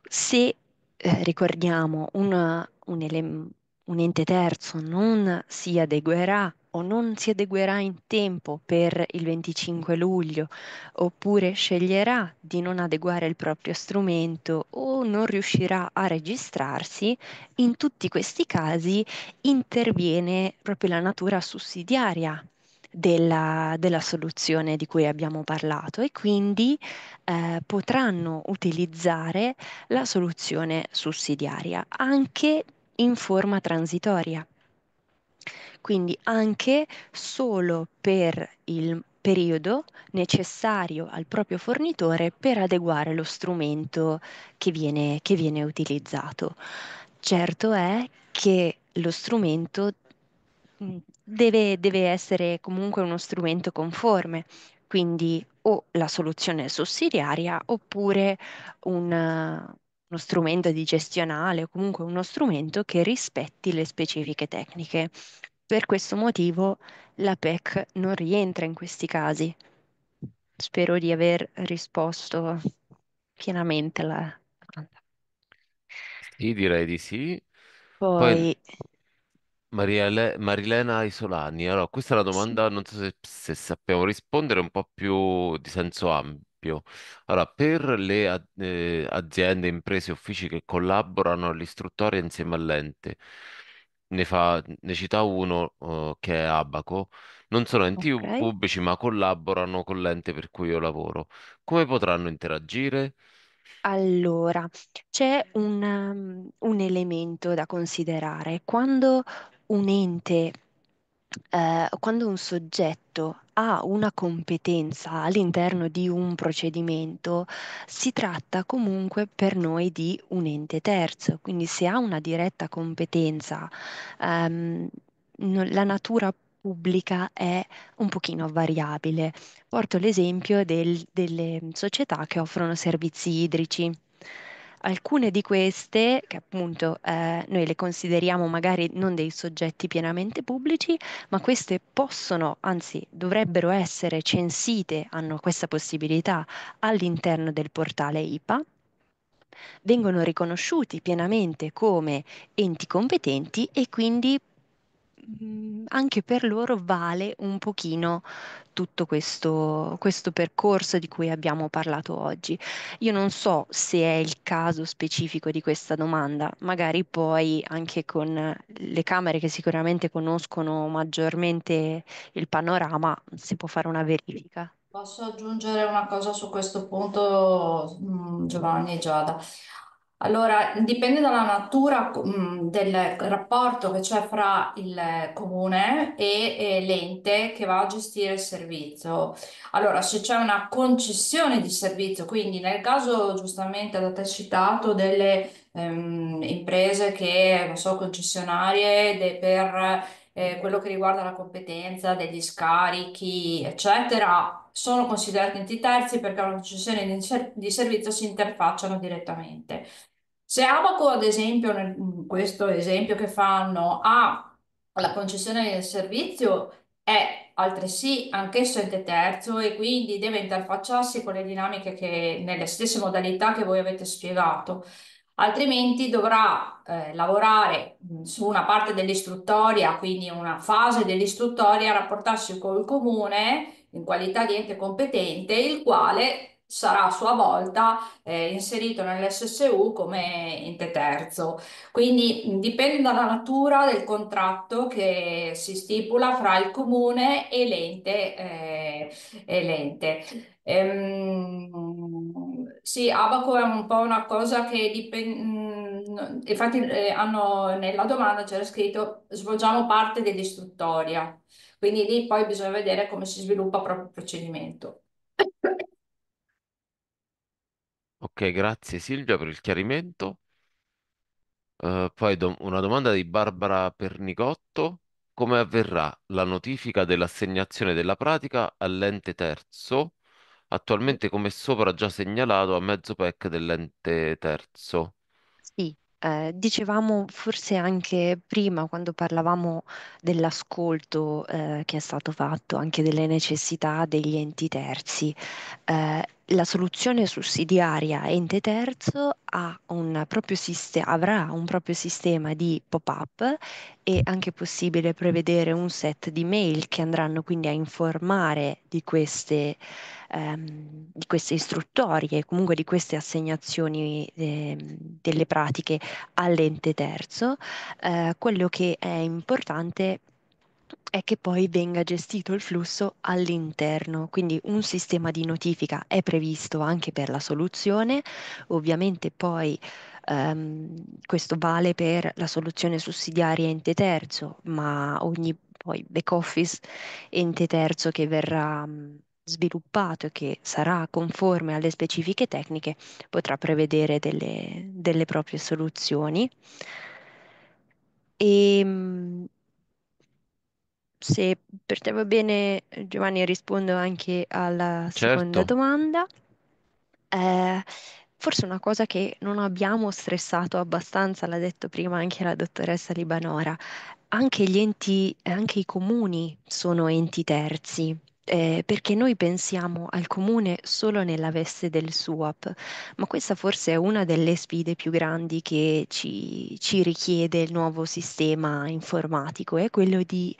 Se eh, ricordiamo una, un, ele- un ente terzo non si adeguerà o non si adeguerà in tempo per il 25 luglio, oppure sceglierà di non adeguare il proprio strumento o non riuscirà a registrarsi, in tutti questi casi interviene proprio la natura sussidiaria della, della, soluzione di cui abbiamo parlato e quindi eh, potranno utilizzare la soluzione sussidiaria anche in forma transitoria. Quindi anche solo per il periodo necessario al proprio fornitore per adeguare lo strumento che viene, che viene utilizzato. Certo è che lo strumento mm, deve, deve essere comunque uno strumento conforme, quindi o la soluzione sussidiaria oppure un, uno strumento digestionale o comunque uno strumento che rispetti le specifiche tecniche. Per questo motivo la PEC non rientra in questi casi. Spero di aver risposto pienamente alla domanda. Sì, direi di sì. Poi, Poi Marilena Isolani, allora questa è la sì. domanda, non so se, se sappiamo rispondere, un po' più di senso ampio esempio. Allora, per le eh, aziende, imprese, uffici che collaborano all'istruttoria insieme all'ente, ne fa, ne cita uno, eh, che è Abaco, non sono enti Ok. pubblici ma collaborano con l'ente per cui io lavoro. Come potranno interagire? Allora, c'è un, um, un elemento da considerare. Quando un ente eh, quando un soggetto ha una competenza all'interno di un procedimento, si tratta comunque per noi di un ente terzo, quindi se ha una diretta competenza, ehm, la natura pubblica è un pochino variabile. Porto l'esempio del- delle società che offrono servizi idrici. Alcune di queste, che appunto eh, noi le consideriamo magari non dei soggetti pienamente pubblici, ma queste possono, anzi dovrebbero essere censite, hanno questa possibilità all'interno del portale IPA vengono riconosciuti pienamente come enti competenti e quindi Mm, anche per loro vale un pochino tutto questo, questo, percorso di cui abbiamo parlato oggi. Io non so se è il caso specifico di questa domanda, magari poi anche con le camere che sicuramente conoscono maggiormente il panorama si può fare una verifica. Posso aggiungere una cosa su questo punto, mm, Giovanni e Giada? Allora, dipende dalla natura mh, mm, del rapporto che c'è fra il comune e, e l'ente che va a gestire il servizio. Allora, se c'è una concessione di servizio, quindi nel caso giustamente da te citato delle ehm, imprese che, non so, concessionarie per eh, quello che riguarda la competenza degli scarichi, eccetera, sono considerati enti terzi perché la concessione di, di servizio si interfacciano direttamente. Se Abaco, ad esempio, nel, in mm, questo esempio che fanno, ha la concessione del servizio, è altresì anch'esso ente terzo e quindi deve interfacciarsi con le dinamiche che nelle stesse modalità che voi avete spiegato. Altrimenti dovrà eh, lavorare mm, su una parte dell'istruttoria, quindi una fase dell'istruttoria, rapportarsi col comune in qualità di ente competente, il quale sarà a sua volta eh, inserito nell'SSU come ente terzo. Quindi dipende dalla natura del contratto che si stipula fra il comune e l'ente. Eh, e l'ente. Ehm, sì, Abaco è un po' una cosa che dipende infatti eh, hanno, nella domanda c'era scritto svolgiamo parte dell'istruttoria, quindi lì poi bisogna vedere come si sviluppa proprio il procedimento. Ok, grazie Silvia per il chiarimento. Eh, poi do- una domanda di Barbara Pernicotto. Come avverrà la notifica dell'assegnazione della pratica all'ente terzo, attualmente come sopra già segnalato a mezzo PEC dell'ente terzo? Sì, eh, dicevamo forse anche prima quando parlavamo dell'ascolto eh, che è stato fatto, anche delle necessità degli enti terzi. eh, la soluzione sussidiaria ente terzo un sistema, avrà un proprio sistema di pop-up e anche possibile prevedere un set di mail che andranno quindi a informare di queste, ehm, di queste istruttorie, comunque di queste assegnazioni eh, delle pratiche all'ente terzo. Eh, quello che è importante è che poi venga gestito il flusso all'interno, quindi un sistema di notifica è previsto anche per la soluzione, ovviamente poi ehm, questo vale per la soluzione sussidiaria ente terzo, ma ogni poi back office ente terzo che verrà mm, sviluppato e che sarà conforme alle specifiche tecniche potrà prevedere delle, delle proprie soluzioni. E, ehm, se per te va bene, Giovanni, rispondo anche alla seconda Certo. domanda. Eh, forse una cosa che non abbiamo stressato abbastanza, l'ha detto prima anche la dottoressa Libanora, anche gli enti, anche i comuni sono enti terzi eh, perché noi pensiamo al comune solo nella veste del SUAP, ma questa forse è una delle sfide più grandi che ci, ci richiede il nuovo sistema informatico, è quello di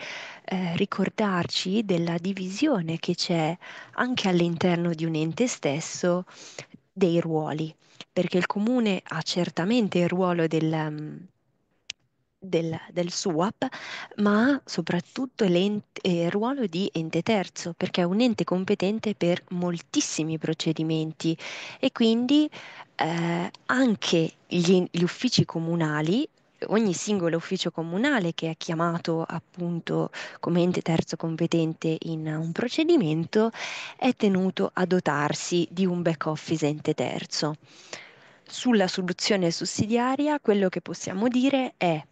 eh, ricordarci della divisione che c'è anche all'interno di un ente stesso dei ruoli, perché il comune ha certamente il ruolo del mm, del, del SUAP, ma soprattutto il eh, ruolo di ente terzo, perché è un ente competente per moltissimi procedimenti e quindi eh, anche gli, gli uffici comunali ogni singolo ufficio comunale che è chiamato appunto come ente terzo competente in un procedimento è tenuto a dotarsi di un back office ente terzo. Sulla soluzione sussidiaria quello che possiamo dire è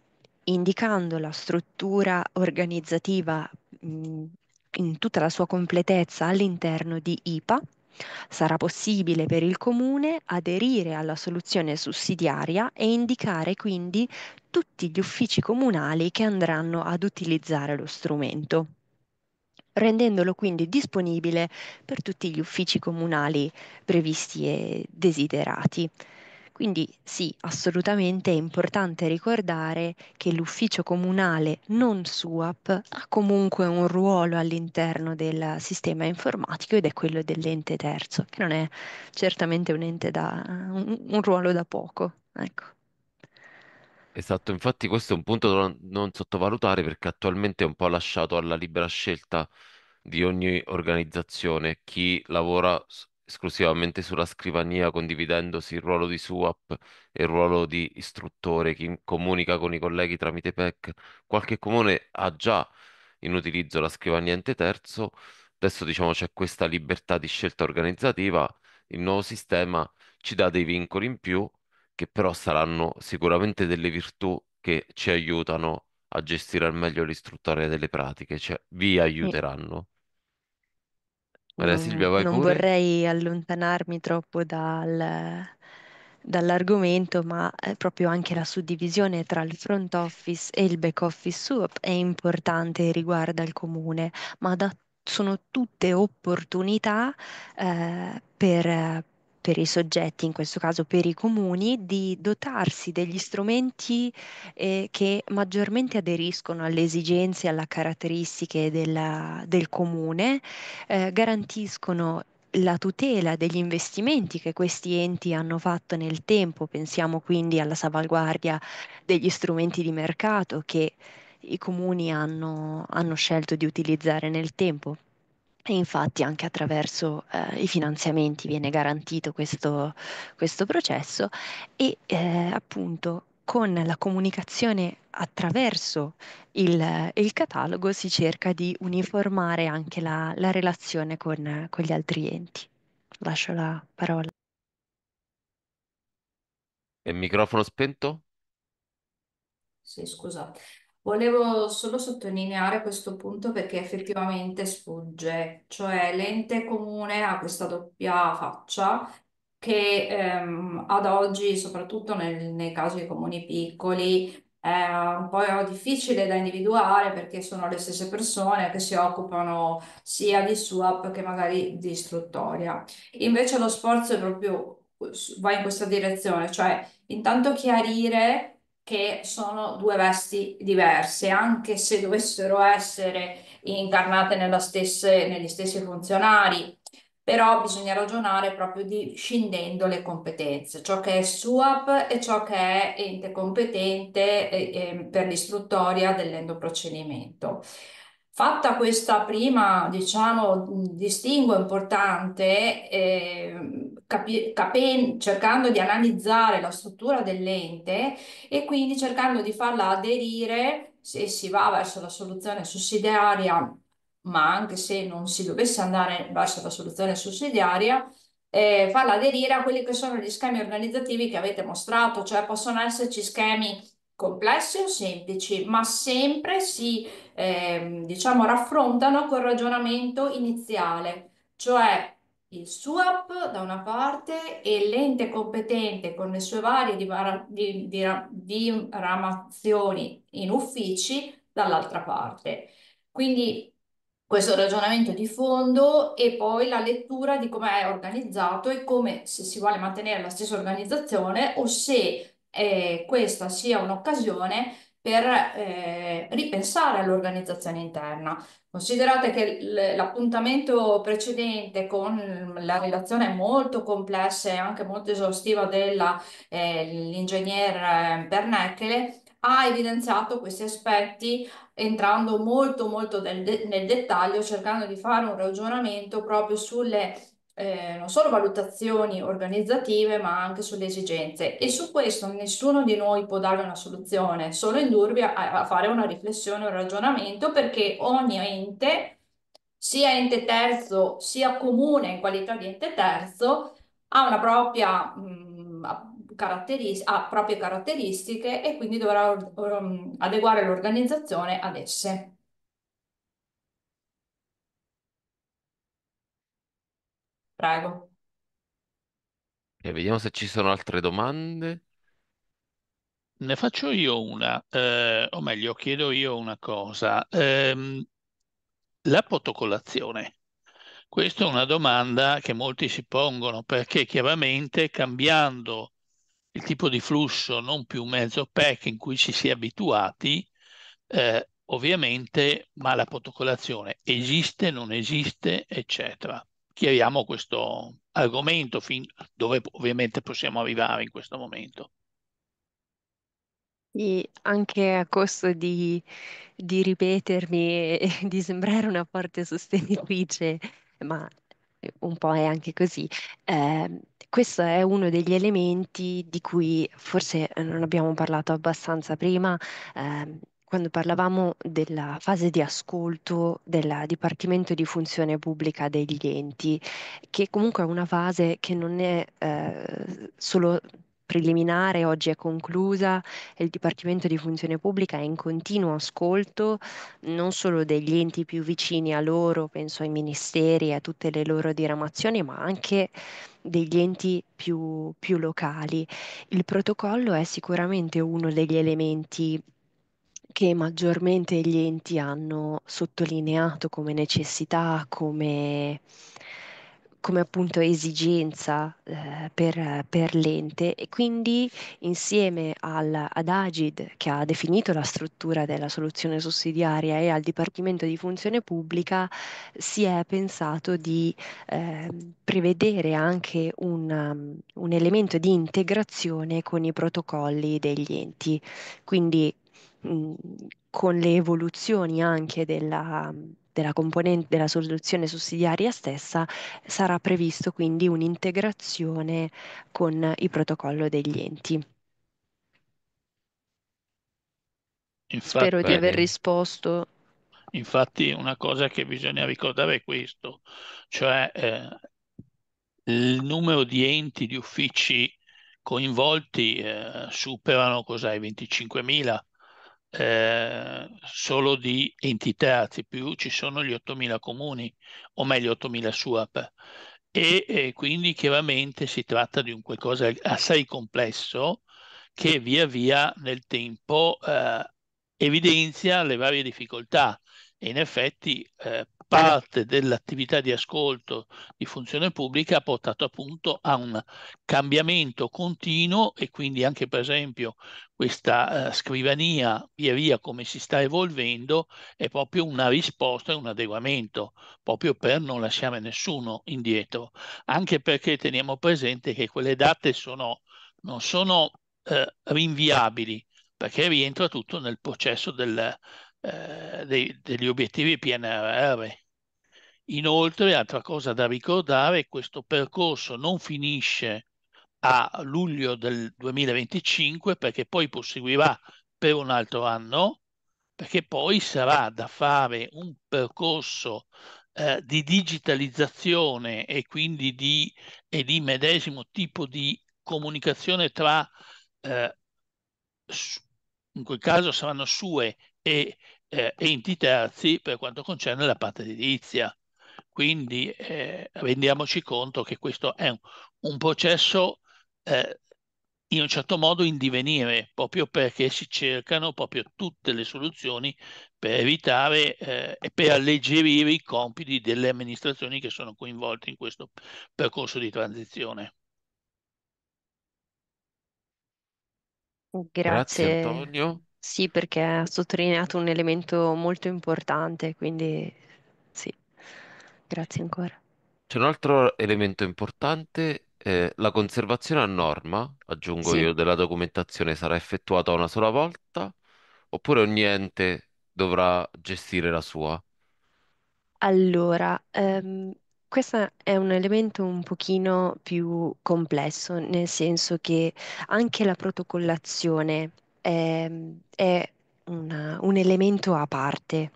indicando la struttura organizzativa mh, mhmm, in tutta la sua completezza all'interno di IPA, sarà possibile per il Comune aderire alla soluzione sussidiaria e indicare quindi tutti gli uffici comunali che andranno ad utilizzare lo strumento rendendolo quindi disponibile per tutti gli uffici comunali previsti e desiderati. Quindi sì, assolutamente è importante ricordare che l'ufficio comunale non SUAP ha comunque un ruolo all'interno del sistema informatico ed è quello dell'ente terzo, che non è certamente un, da, un, un ruolo da poco. Ecco. Esatto, infatti questo è un punto da non sottovalutare perché attualmente è un po' lasciato alla libera scelta di ogni organizzazione chi lavora esclusivamente sulla scrivania, condividendosi il ruolo di SUAP e il ruolo di istruttore, che comunica con i colleghi tramite PEC. Qualche comune ha già in utilizzo la scrivania ente terzo, adesso diciamo c'è questa libertà di scelta organizzativa, il nuovo sistema ci dà dei vincoli in più che però saranno sicuramente delle virtù che ci aiutano a gestire al meglio l'istruttoria delle pratiche, cioè vi aiuteranno. Guarda Silvia, vai non pure. vorrei allontanarmi troppo dal- dall'argomento, ma proprio anche la suddivisione tra il front office e il back office suo è importante e riguarda il comune, ma da- sono tutte opportunità eh, per per i soggetti, in questo caso per i comuni, di dotarsi degli strumenti eh, che maggiormente aderiscono alle esigenze e alle caratteristiche della, del comune, eh, garantiscono la tutela degli investimenti che questi enti hanno fatto nel tempo, pensiamo quindi alla salvaguardia degli strumenti di mercato che i comuni hanno, hanno scelto di utilizzare nel tempo. E infatti anche attraverso eh, i finanziamenti viene garantito questo, questo processo e eh, appunto con la comunicazione attraverso il, il, catalogo si cerca di uniformare anche la, la relazione con, con, gli altri enti. Lascio la parola. Il microfono spento? Sì, scusa. Volevo solo sottolineare questo punto perché effettivamente sfugge, cioè l'ente comune ha questa doppia faccia che ehm, ad oggi, soprattutto nel- nei casi dei comuni piccoli, è un po' difficile da individuare perché sono le stesse persone che si occupano sia di SWAP che magari di istruttoria. Invece lo sforzo è proprio va in questa direzione, cioè intanto chiarire che sono due vesti diverse, anche se dovessero essere incarnate stesse, negli stessi funzionari, però bisogna ragionare proprio di scindendo le competenze, ciò che è SUAP e ciò che è ente competente eh, per l'istruttoria dell'endoprocedimento. Fatta questa prima, diciamo, distinguo importante, eh, capi- capen- cercando di analizzare la struttura dell'ente e quindi cercando di farla aderire, se si va verso la soluzione sussidiaria, ma anche se non si dovesse andare verso la soluzione sussidiaria, eh, farla aderire a quelli che sono gli schemi organizzativi che avete mostrato, cioè possono esserci schemi complesse o semplici, ma sempre si eh, diciamo, raffrontano col ragionamento iniziale, cioè il swap da una parte e l'ente competente con le sue varie diramazioni in uffici dall'altra parte. Quindi questo ragionamento di fondo e poi la lettura di come è organizzato e come se si vuole mantenere la stessa organizzazione o se eh, questa sia un'occasione per eh, ripensare all'organizzazione interna. Considerate che l'appuntamento precedente con la relazione molto complessa e anche molto esaustiva dell'ingegner eh, Pernecchele eh, ha evidenziato questi aspetti entrando molto molto nel, de nel dettaglio, cercando di fare un ragionamento proprio sulle eh, non solo valutazioni organizzative, ma anche sulle esigenze. E su questo nessuno di noi può dare una soluzione, solo indurvi a, a fare una riflessione, un ragionamento, perché ogni ente, sia ente terzo, sia comune in qualità di ente terzo, ha una propria... Mh, mm, caratteris- ha proprie caratteristiche e quindi dovrà um, adeguare l'organizzazione ad esse. Prego. E vediamo se ci sono altre domande. Ne faccio io una, eh, o meglio, chiedo io una cosa. Ehm, la protocolazione. Questa è una domanda che molti si pongono perché chiaramente cambiando il tipo di flusso, non più mezzo PEC in cui ci si è abituati, eh, ovviamente, ma la protocolazione esiste, non esiste, eccetera chiariamo questo argomento fin dove ovviamente possiamo arrivare in questo momento. Sì, anche a costo di, di ripetermi e di sembrare una forte sostenitrice, ma un po' è anche così. Eh, questo è uno degli elementi di cui forse non abbiamo parlato abbastanza prima, eh, quando parlavamo della fase di ascolto del Dipartimento di Funzione Pubblica degli enti, che comunque è una fase che non è eh, solo preliminare, oggi è conclusa, il Dipartimento di Funzione Pubblica è in continuo ascolto non solo degli enti più vicini a loro, penso ai ministeri e a tutte le loro diramazioni, ma anche degli enti più, più locali. Il protocollo è sicuramente uno degli elementi che maggiormente gli enti hanno sottolineato come necessità, come, come appunto esigenza eh, per, per l'ente e quindi insieme al, ad Agid che ha definito la struttura della soluzione sussidiaria e al Dipartimento di Funzione Pubblica si è pensato di eh, prevedere anche un, um, un elemento di integrazione con i protocolli degli enti. Quindi Mhmm, con le evoluzioni anche della, della componente della soluzione sussidiaria stessa sarà previsto quindi un'integrazione con il protocollo degli enti. Infatti, Spero di aver eh, risposto. Infatti una cosa che bisogna ricordare è questo, cioè eh, il numero di enti, di uffici coinvolti eh, superano cos'è, 25.000 eh, solo di entità, di più ci sono gli 8.000 comuni, o meglio 8.000 SUAP, e eh, quindi chiaramente si tratta di un qualcosa assai complesso che via via nel tempo eh, evidenzia le varie difficoltà e in effetti eh, parte dell'attività di ascolto di funzione pubblica ha portato appunto a un cambiamento continuo e quindi anche per esempio questa eh, scrivania via via come si sta evolvendo è proprio una risposta e un adeguamento proprio per non lasciare nessuno indietro anche perché teniamo presente che quelle date sono, non sono eh, rinviabili perché rientra tutto nel processo del, eh, dei, degli obiettivi PNRR. Inoltre, altra cosa da ricordare, questo percorso non finisce a luglio del 2025 perché poi proseguirà per un altro anno, perché poi sarà da fare un percorso eh, di digitalizzazione e quindi di, e di, medesimo tipo di comunicazione tra, eh, in quel caso saranno sue e eh, enti terzi per quanto concerne la parte edilizia. Quindi eh, rendiamoci conto che questo è un, un processo eh, in un certo modo in divenire, proprio perché si cercano proprio tutte le soluzioni per evitare eh, e per alleggerire i compiti delle amministrazioni che sono coinvolte in questo percorso di transizione. Grazie, Grazie Antonio. Sì, perché ha sottolineato un elemento molto importante, quindi sì, grazie ancora. C'è un altro elemento importante, eh, la conservazione a norma, aggiungo Sì, io, della documentazione sarà effettuata una sola volta oppure ogni ente dovrà gestire la sua? allora, ehm, questo è un elemento un pochino più complesso, nel senso che anche la protocollazione. Ehm, è, è un, un elemento a parte.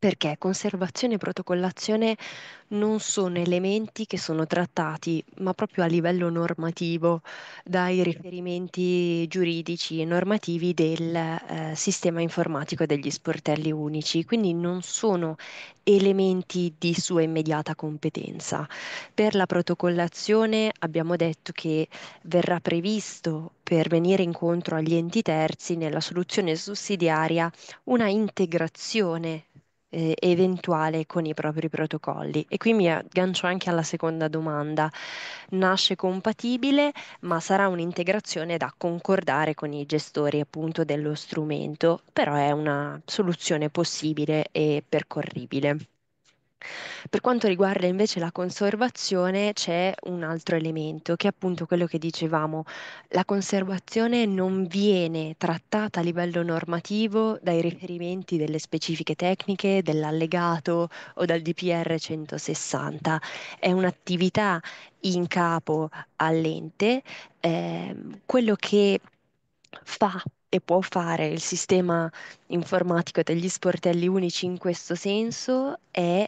Perché conservazione e protocollazione non sono elementi che sono trattati, ma proprio a livello normativo, dai riferimenti giuridici e normativi del eh, sistema informatico degli sportelli unici, quindi non sono elementi di sua immediata competenza. Per la protocollazione abbiamo detto che verrà previsto per venire incontro agli enti terzi nella soluzione sussidiaria una integrazione eh, eventuale con i propri protocolli. E qui mi aggancio anche alla seconda domanda. Nasce compatibile, ma sarà un'integrazione da concordare con i gestori appunto dello strumento, però è una soluzione possibile e percorribile. Per quanto riguarda invece la conservazione c'è un altro elemento che è appunto quello che dicevamo, la conservazione non viene trattata a livello normativo dai riferimenti delle specifiche tecniche, dell'allegato o dal DPR 160, è un'attività in capo all'ente, ehm, quello che fa e può fare il sistema informatico degli sportelli unici in questo senso è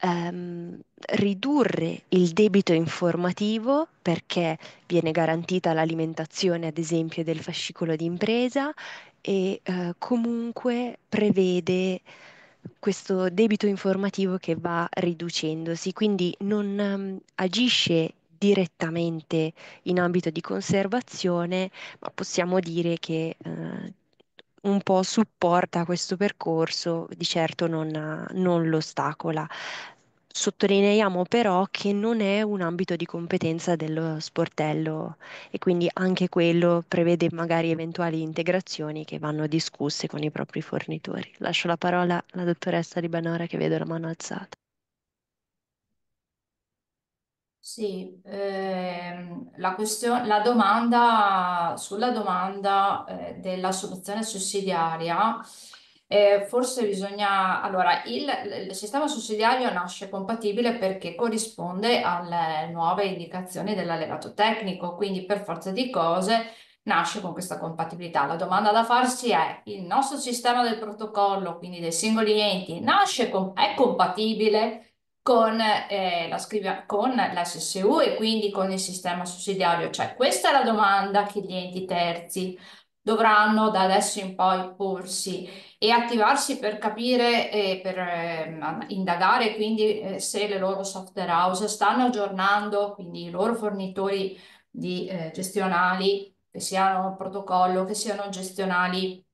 ehm, ridurre il debito informativo perché viene garantita l'alimentazione ad esempio del fascicolo di impresa e eh, comunque prevede questo debito informativo che va riducendosi, quindi non um, agisce direttamente in ambito di conservazione, ma possiamo dire che eh, un po' supporta questo percorso, di certo non, non lo ostacola. Sottolineiamo però che non è un ambito di competenza dello sportello e quindi anche quello prevede magari eventuali integrazioni che vanno discusse con i propri fornitori. Lascio la parola alla dottoressa Ribanora che vedo la mano alzata. Sì, ehm, la question- la domanda, sulla domanda eh, della soluzione sussidiaria, eh, forse bisogna, allora, il, il sistema sussidiario nasce compatibile perché corrisponde alle nuove indicazioni dell'allegato tecnico, quindi per forza di cose nasce con questa compatibilità. La domanda da farsi è, il nostro sistema del protocollo, quindi dei singoli enti, nasce con, è compatibile? con, eh, la scrivia, con la e quindi con il sistema sussidiario. Cioè, questa è la domanda che gli enti terzi dovranno da adesso in poi porsi e attivarsi per capire e per eh, indagare quindi eh, se le loro software house stanno aggiornando, quindi i loro fornitori di, eh, gestionali, che siano protocollo, che siano gestionali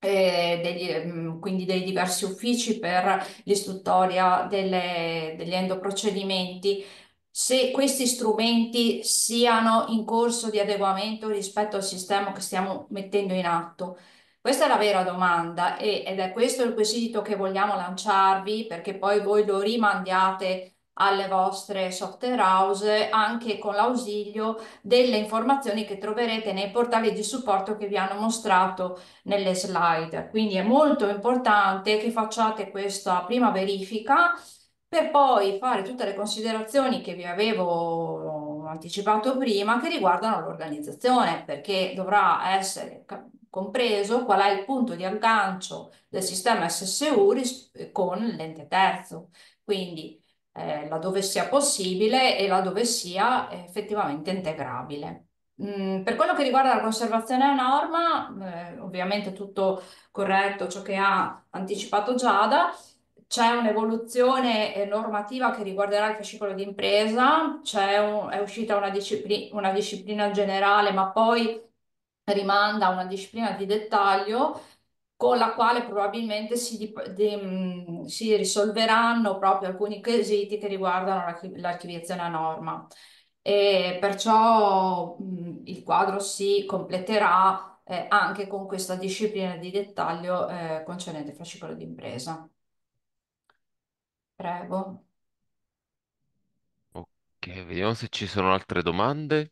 eh, degli, mm, quindi dei diversi uffici per l'istruttoria degli endoprocedimenti, se questi strumenti siano in corso di adeguamento rispetto al sistema che stiamo mettendo in atto. Questa è la vera domanda ed è questo il quesito che vogliamo lanciarvi perché poi voi lo rimandiate alle vostre software house anche con l'ausilio delle informazioni che troverete nei portali di supporto che vi hanno mostrato nelle slide. Quindi è molto importante che facciate questa prima verifica per poi fare tutte le considerazioni che vi avevo anticipato prima che riguardano l'organizzazione, perché dovrà essere compreso qual è il punto di aggancio del sistema SSU con l'ente terzo. Quindi eh, laddove sia possibile e laddove sia effettivamente integrabile. Mm, per quello che riguarda la conservazione a norma, eh, ovviamente tutto corretto ciò che ha anticipato Giada, c'è un'evoluzione normativa che riguarderà il fascicolo d'impresa, un, è uscita una, discipli una disciplina generale, ma poi rimanda a una disciplina di dettaglio con la quale probabilmente si, di, mm, si risolveranno proprio alcuni quesiti che riguardano l'archiviazione a norma. E perciò mh, mm, il quadro si completerà eh, anche con questa disciplina di dettaglio eh, concernente il fascicolo d'impresa. Prego. Ok, vediamo se ci sono altre domande.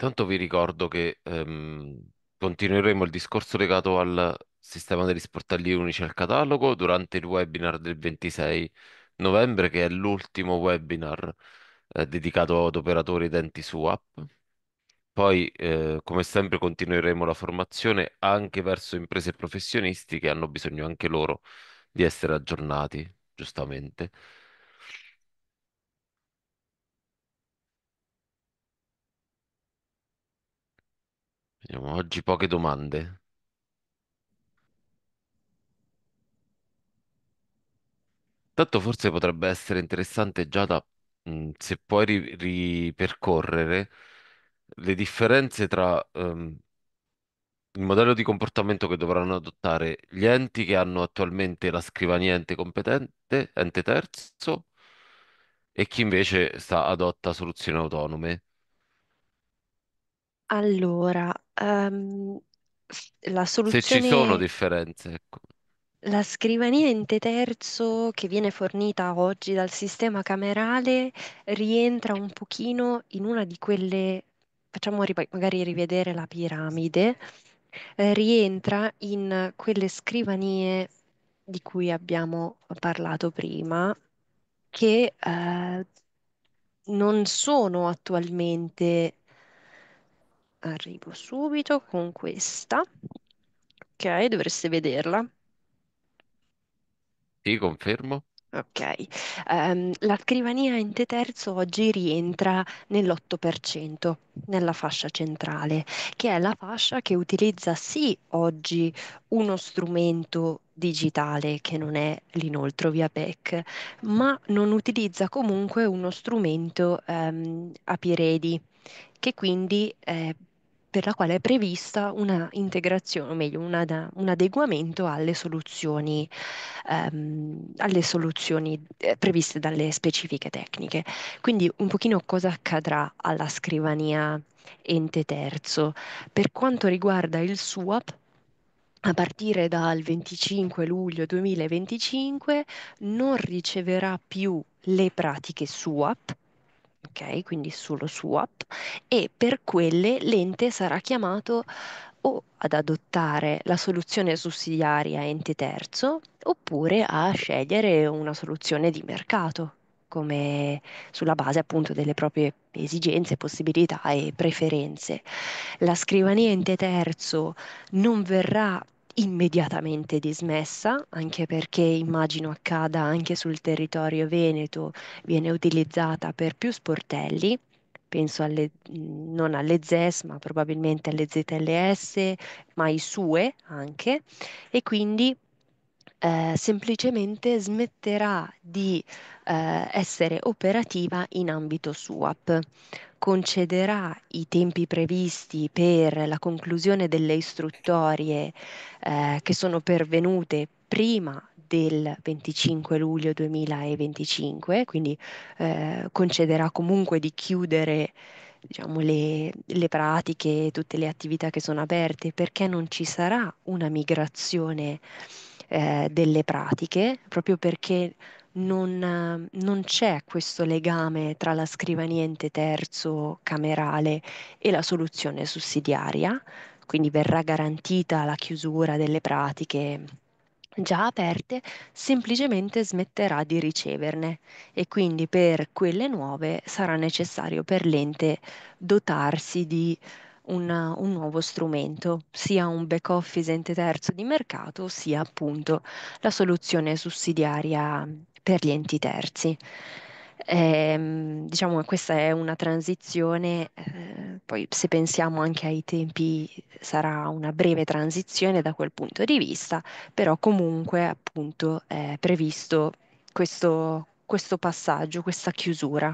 Tanto vi ricordo che ehm, continueremo il discorso legato al sistema degli sportelli unici al catalogo durante il webinar del 26 novembre, che è l'ultimo webinar eh, dedicato ad operatori utenti SUAP. Poi, eh, come sempre, continueremo la formazione anche verso imprese e professionisti che hanno bisogno anche loro di essere aggiornati, giustamente. Vediamo, Oggi poche domande. Tanto forse potrebbe essere interessante già da, mh, se puoi ri- ripercorrere le differenze tra ehm, il modello di comportamento che dovranno adottare gli enti che hanno attualmente la scrivania ente competente, ente terzo, e chi invece sta, adotta soluzioni autonome. Allora, Ehm, f- la Se ci sono soluzione, differenze, ecco. la scrivania in T terzo che viene fornita oggi dal sistema camerale rientra un pochino in una di quelle, facciamo ri- magari rivedere la piramide, eh, rientra in quelle scrivanie di cui abbiamo parlato prima, che eh, non sono attualmente arrivo subito con questa. Ok, dovreste vederla. Sì, confermo. Ok, Ehm, la scrivania ente terzo oggi rientra nell'8%, nella fascia centrale, che è la fascia che utilizza sì oggi uno strumento digitale che non è l'inoltro via PEC, ma non utilizza comunque uno strumento ehm, a piedi che quindi eh, per la quale è prevista una integrazione, o meglio, una, un adeguamento alle soluzioni, ehm, alle soluzioni eh, previste dalle specifiche tecniche. Quindi un pochino cosa accadrà alla scrivania ente terzo. Per quanto riguarda il SWAP, a partire dal 25 luglio 2025 non riceverà più le pratiche SWAP, ok? Quindi solo SWAP, e per quelle l'ente sarà chiamato o ad adottare la soluzione sussidiaria ente terzo oppure a scegliere una soluzione di mercato come sulla base appunto delle proprie esigenze, possibilità e preferenze. La scrivania ente terzo non verrà immediatamente dismessa, anche perché immagino accada anche sul territorio veneto, viene utilizzata per più sportelli, penso alle, non alle ZES, ma probabilmente alle ZLS, ma i SUE anche, e quindi eh, semplicemente smetterà di eh, essere operativa in ambito SUAP concederà i tempi previsti per la conclusione delle istruttorie eh, che sono pervenute prima del 25 luglio 2025, quindi eh, concederà comunque di chiudere diciamo, le, le pratiche, tutte le attività che sono aperte, perché non ci sarà una migrazione eh, delle pratiche, proprio perché non, eh, non c'è questo legame tra la scrivania ente terzo camerale e la soluzione sussidiaria, quindi verrà garantita la chiusura delle pratiche già aperte, semplicemente smetterà di riceverne e quindi per quelle nuove sarà necessario per l'ente dotarsi di una, un nuovo strumento, sia un back office ente terzo di mercato, sia appunto la soluzione sussidiaria per gli enti terzi. Eh, diciamo che questa è una transizione, eh, poi se pensiamo anche ai tempi sarà una breve transizione da quel punto di vista, però comunque appunto è previsto questo, questo passaggio, questa chiusura.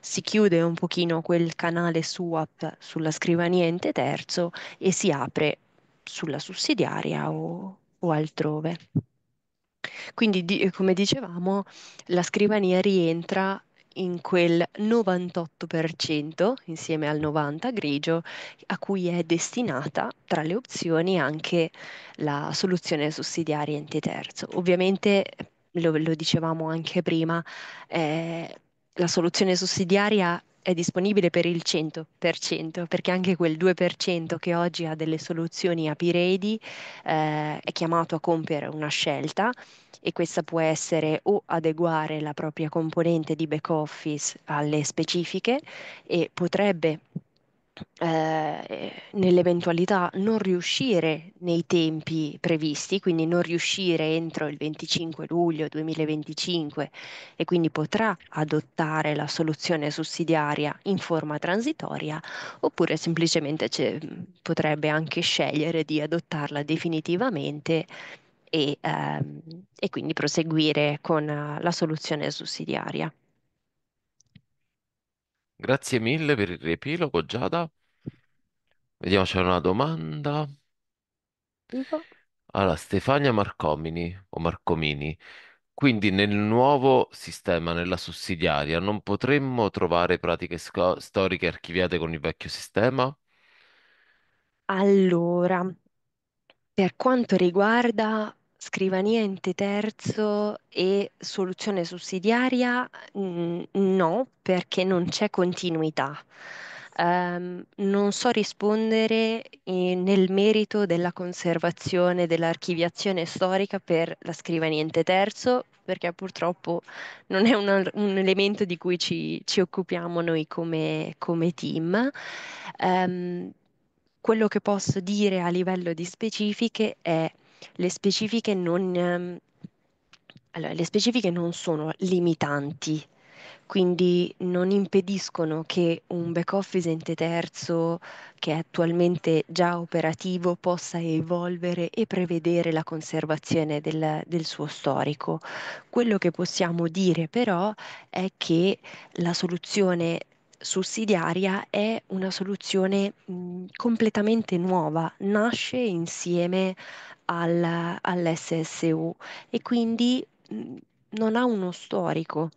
Si chiude un pochino quel canale SUAP sulla scrivania ente terzo e si apre sulla sussidiaria o, o altrove. Quindi, di- come dicevamo, la scrivania rientra in quel 98% insieme al 90 grigio a cui è destinata tra le opzioni anche la soluzione sussidiaria ente terzo. Ovviamente, lo, lo dicevamo anche prima, eh, la soluzione sussidiaria è disponibile per il 100%, perché anche quel 2% che oggi ha delle soluzioni a Piredi eh, è chiamato a compiere una scelta e questa può essere o adeguare la propria componente di back office alle specifiche e potrebbe eh, nell'eventualità non riuscire nei tempi previsti, quindi non riuscire entro il 25 luglio 2025 e quindi potrà adottare la soluzione sussidiaria in forma transitoria oppure semplicemente potrebbe anche scegliere di adottarla definitivamente e, ehm, e quindi proseguire con eh, la soluzione sussidiaria. Grazie mille per il riepilogo, Giada. Vediamo, c'è una domanda. Allora, Stefania Marcomini o Marcomini. Quindi nel nuovo sistema, nella sussidiaria, non potremmo trovare pratiche sco- storiche archiviate con il vecchio sistema? Allora, per quanto riguarda scrivania ente terzo e soluzione sussidiaria, no, perché non c'è continuità. Ehm, non so rispondere eh, nel merito della conservazione, dell'archiviazione storica per la scrivania ente terzo, perché purtroppo non è un, un elemento di cui ci, ci occupiamo noi come, come team. Ehm, quello che posso dire a livello di specifiche è le specifiche non, ehm, allora, le specifiche non sono limitanti, quindi non impediscono che un back office ente terzo che è attualmente già operativo possa evolvere e prevedere la conservazione del, del suo storico. Quello che possiamo dire però è che la soluzione sussidiaria è una soluzione mh, mhmm, completamente nuova, nasce insieme al, all'SSU e quindi mh, mhmm, non ha uno storico.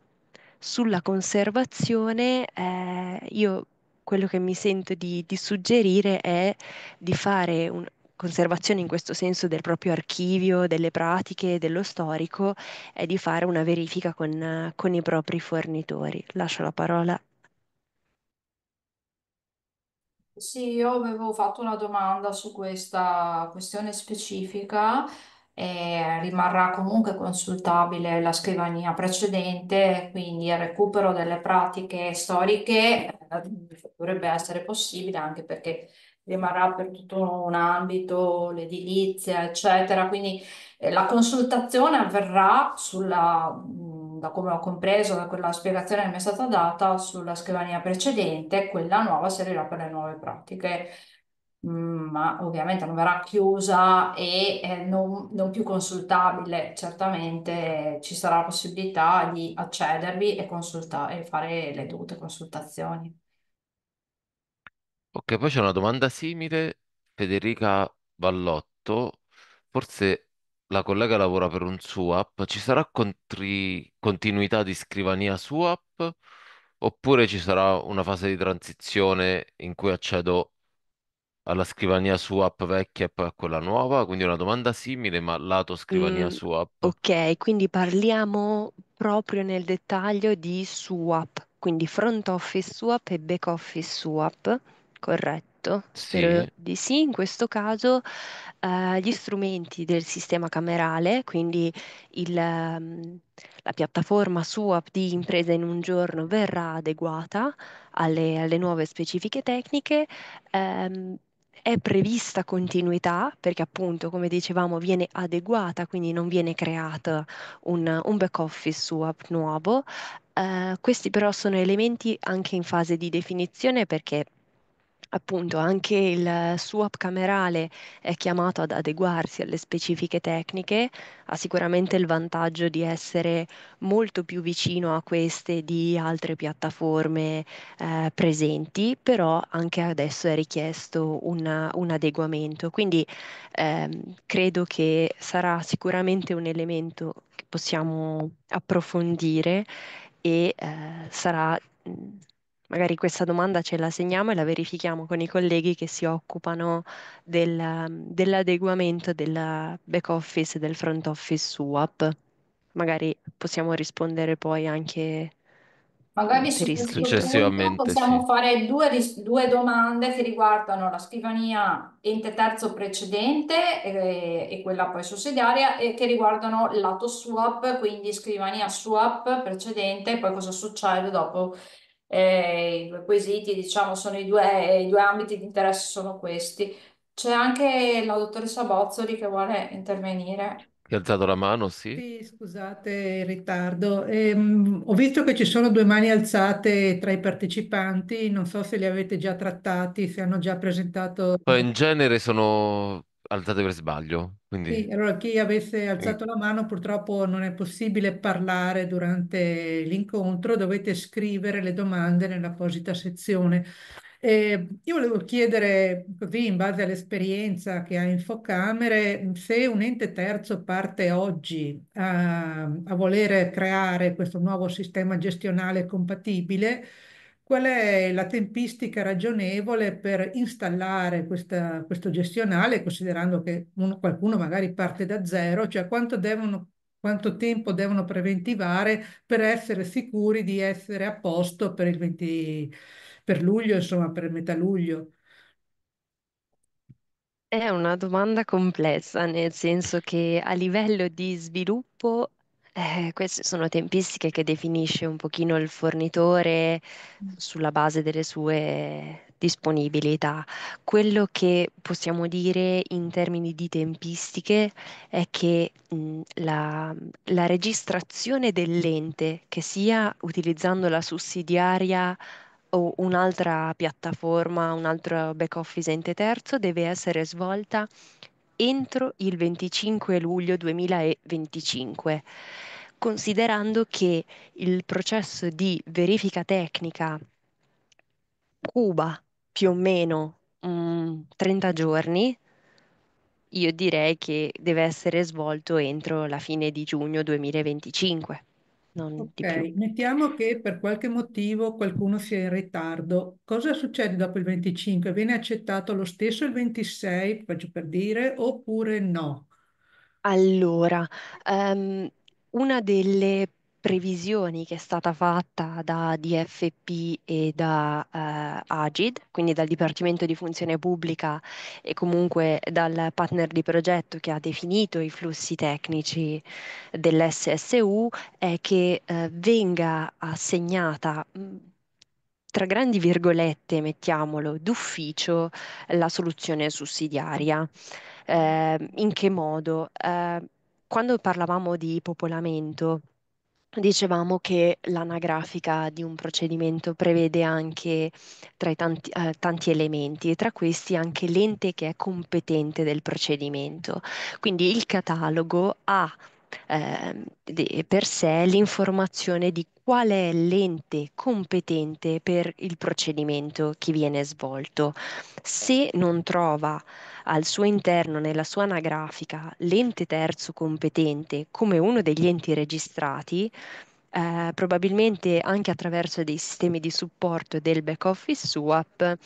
Sulla conservazione eh, io quello che mi sento di, di suggerire è di fare un, conservazione in questo senso del proprio archivio, delle pratiche, dello storico, è di fare una verifica con, con i propri fornitori. Lascio la parola Sì, io avevo fatto una domanda su questa questione specifica e rimarrà comunque consultabile la scrivania precedente, quindi il recupero delle pratiche storiche eh, dovrebbe essere possibile anche perché rimarrà per tutto un ambito, l'edilizia, eccetera. Quindi eh, la consultazione avverrà sulla mh, mm, da come ho compreso da quella spiegazione che mi è stata data, sulla scrivania precedente, quella nuova servirà per le nuove pratiche mm, ma ovviamente non verrà chiusa e eh, non, non, più consultabile, certamente ci sarà la possibilità di accedervi e, e fare le dovute consultazioni. Ok, poi c'è una domanda simile, Federica Vallotto, forse la collega lavora per un swap, ci sarà contri- continuità di scrivania swap oppure ci sarà una fase di transizione in cui accedo alla scrivania swap vecchia e poi a quella nuova? Quindi una domanda simile, ma lato scrivania Mm, SUAP. ok, quindi parliamo proprio nel dettaglio di SWAP, quindi front office SWAP e back office SWAP, corretto? fatto. Spero Sì. di sì. In questo caso, eh, gli strumenti del sistema camerale, quindi il, ehm, la piattaforma SUAP di Impresa in un giorno verrà adeguata alle, alle nuove specifiche tecniche. Ehm, è prevista continuità perché appunto, come dicevamo, viene adeguata, quindi non viene creato un, un back office SUAP nuovo. Eh, questi però sono elementi anche in fase di definizione perché Appunto, anche il SWAP camerale è chiamato ad adeguarsi alle specifiche tecniche, ha sicuramente il vantaggio di essere molto più vicino a queste di altre piattaforme eh, presenti, però anche adesso è richiesto una, un adeguamento. Quindi ehm, credo che sarà sicuramente un elemento che possiamo approfondire e eh, sarà Magari questa domanda ce la segniamo e la verifichiamo con i colleghi che si occupano del, mm, dell'adeguamento del back office e del front office su app. Magari possiamo rispondere poi anche Magari per successivamente possiamo sì. fare due, due, domande che riguardano la scrivania ente terzo precedente e, eh, e quella poi sussidiaria e che riguardano lato swap, quindi scrivania swap precedente e poi cosa succede dopo eh, i due quesiti, diciamo, sono i due, i due ambiti di interesse sono questi. C'è anche la dottoressa Bozzoli che vuole intervenire. ha alzato la mano, sì? Sì, scusate il ritardo. Ehm, ho visto che ci sono due mani alzate tra i partecipanti, non so se li avete già trattati, se hanno già presentato. in genere sono alzate per sbaglio. Quindi... Sì, allora chi avesse alzato la mano purtroppo non è possibile parlare durante l'incontro, dovete scrivere le domande nell'apposita sezione. Eh, io volevo chiedere, così in base all'esperienza che ha Infocamere, se un ente terzo parte oggi a, a volere creare questo nuovo sistema gestionale compatibile, qual è la tempistica ragionevole per installare questa, questo gestionale, considerando che uno, qualcuno magari parte da zero, cioè quanto devono quanto tempo devono preventivare per essere sicuri di essere a posto per il 20, per luglio, insomma, per metà luglio. È una domanda complessa, nel senso che a livello di sviluppo eh, queste sono tempistiche che definisce un pochino il fornitore mm. sulla base delle sue disponibilità. Quello che possiamo dire in termini di tempistiche è che mh, mm, la, la registrazione dell'ente, che sia utilizzando la sussidiaria o un'altra piattaforma, un altro back office ente terzo, deve essere svolta entro il 25 luglio 2025, considerando che il processo di verifica tecnica Cuba più o meno mh, mm, 30 giorni, io direi che deve essere svolto entro la fine di giugno 2025 non di più. mettiamo che per qualche motivo qualcuno sia in ritardo. Cosa succede dopo il 25? Viene accettato lo stesso il 26, faccio per dire, oppure no? Allora, ehm, una delle previsioni che è stata fatta da DFP e da eh, Agid, quindi dal Dipartimento di Funzione Pubblica e comunque dal partner di progetto che ha definito i flussi tecnici dell'SSU, è che eh, venga assegnata mm, tra grandi virgolette, mettiamolo, d'ufficio la soluzione sussidiaria. Eh, in che modo? Eh, quando parlavamo di popolamento, Dicevamo che l'anagrafica di un procedimento prevede anche tra i tanti, eh, tanti, elementi e tra questi anche l'ente che è competente del procedimento. Quindi il catalogo ha eh, per sé l'informazione di qual è l'ente competente per il procedimento che viene svolto. Se non trova al suo interno, nella sua anagrafica, l'ente terzo competente come uno degli enti registrati, eh, probabilmente anche attraverso dei sistemi di supporto del back office SWAP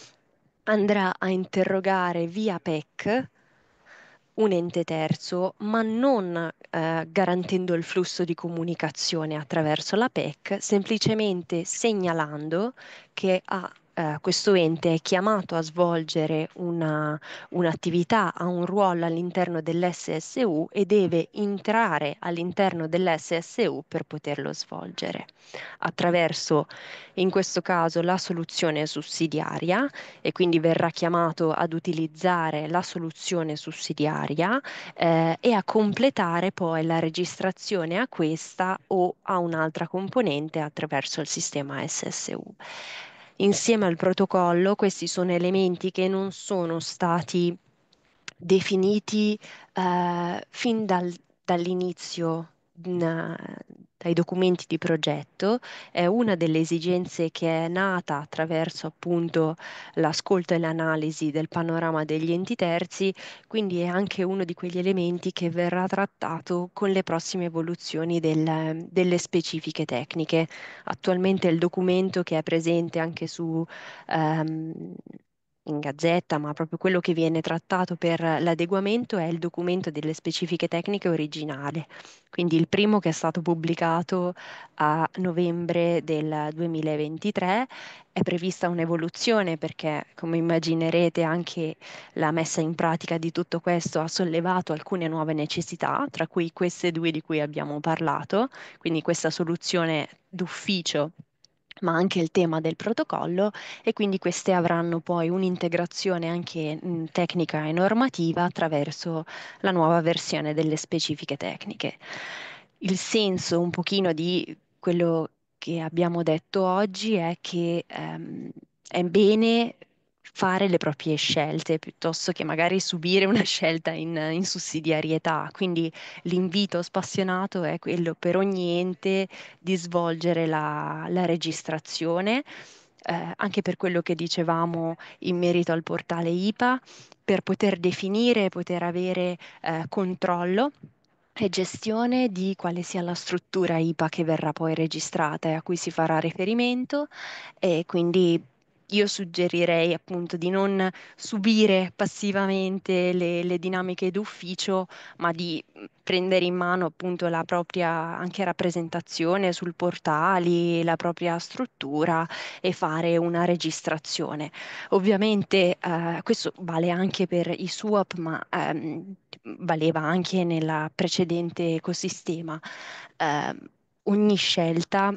andrà a interrogare via PEC un ente terzo, ma non eh, garantendo il flusso di comunicazione attraverso la PEC, semplicemente segnalando che ha eh, questo ente è chiamato a svolgere una, un'attività, ha un ruolo all'interno dell'SSU e deve entrare all'interno dell'SSU per poterlo svolgere attraverso in questo caso la soluzione sussidiaria e quindi verrà chiamato ad utilizzare la soluzione sussidiaria eh, e a completare poi la registrazione a questa o a un'altra componente attraverso il sistema SSU insieme al protocollo, questi sono elementi che non sono stati definiti eh, fin dal, dall'inizio na, dai documenti di progetto è una delle esigenze che è nata attraverso appunto l'ascolto e l'analisi del panorama degli enti terzi, quindi è anche uno di quegli elementi che verrà trattato con le prossime evoluzioni del, delle specifiche tecniche. Attualmente il documento che è presente anche su ehm, in gazzetta, ma proprio quello che viene trattato per l'adeguamento è il documento delle specifiche tecniche originale, quindi il primo che è stato pubblicato a novembre del 2023. È prevista un'evoluzione perché, come immaginerete, anche la messa in pratica di tutto questo ha sollevato alcune nuove necessità, tra cui queste due di cui abbiamo parlato, quindi questa soluzione d'ufficio ma anche il tema del protocollo e quindi queste avranno poi un'integrazione anche tecnica e normativa attraverso la nuova versione delle specifiche tecniche. Il senso un pochino di quello che abbiamo detto oggi è che ehm, è bene fare le proprie scelte piuttosto che magari subire una scelta in, in sussidiarietà. Quindi l'invito spassionato è quello per ogni ente di svolgere la, la registrazione. Eh, anche per quello che dicevamo in merito al portale IPA, per poter definire e poter avere eh, controllo e gestione di quale sia la struttura IPA che verrà poi registrata e a cui si farà riferimento e quindi io suggerirei appunto di non subire passivamente le, le dinamiche d'ufficio, ma di mm, prendere in mano appunto la propria anche rappresentazione sul portale, la propria struttura e fare una registrazione. Ovviamente eh, questo vale anche per i swap, ma ehm, valeva anche nel precedente ecosistema. Eh, ogni scelta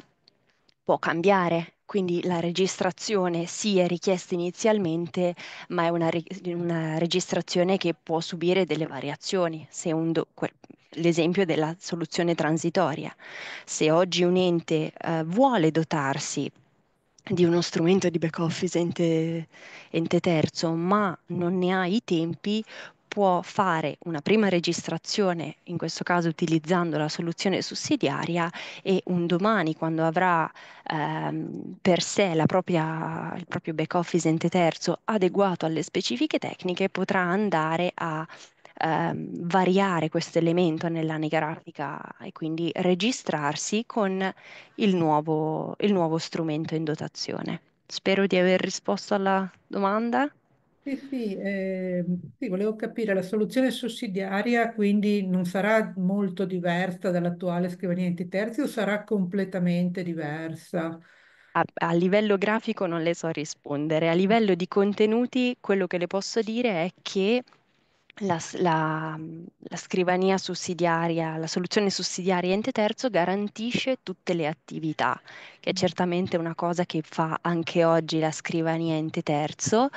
può cambiare quindi la registrazione sì è richiesta inizialmente, ma è una, una registrazione che può subire delle variazioni. Se un do- que- l'esempio della soluzione transitoria. Se oggi un ente eh, vuole dotarsi di uno strumento di back office ente, ente, terzo, ma non ne ha i tempi, può fare una prima registrazione, in questo caso utilizzando la soluzione sussidiaria, e un domani, quando avrà ehm, per sé propria, il proprio back office ente terzo adeguato alle specifiche tecniche, potrà andare a ehm, variare questo elemento nell'ane grafica e quindi registrarsi con il nuovo, il nuovo strumento in dotazione. Spero di aver risposto alla domanda. Sì, eh, sì, volevo capire, la soluzione sussidiaria quindi non sarà molto diversa dall'attuale scrivania enti terzi o sarà completamente diversa? A, a, livello grafico non le so rispondere, a livello di contenuti quello che le posso dire è che la, la, la, scrivania sussidiaria, la soluzione sussidiaria ente terzo garantisce tutte le attività, che è mm. certamente una cosa che fa anche oggi la scrivania ente terzo.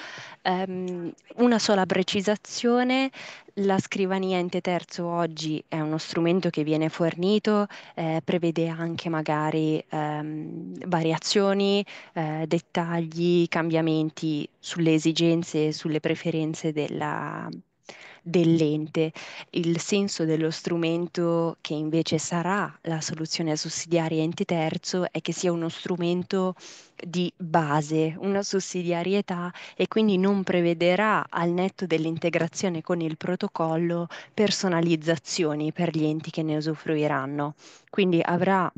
Um, una sola precisazione, la scrivania ente terzo oggi è uno strumento che viene fornito, eh, prevede anche magari ehm, variazioni, eh, dettagli, cambiamenti sulle esigenze e sulle preferenze della, dell'ente, il senso dello strumento che invece sarà la soluzione sussidiaria ente terzo è che sia uno strumento di base, una sussidiarietà e quindi non prevederà al netto dell'integrazione con il protocollo personalizzazioni per gli enti che ne usufruiranno. Quindi avrà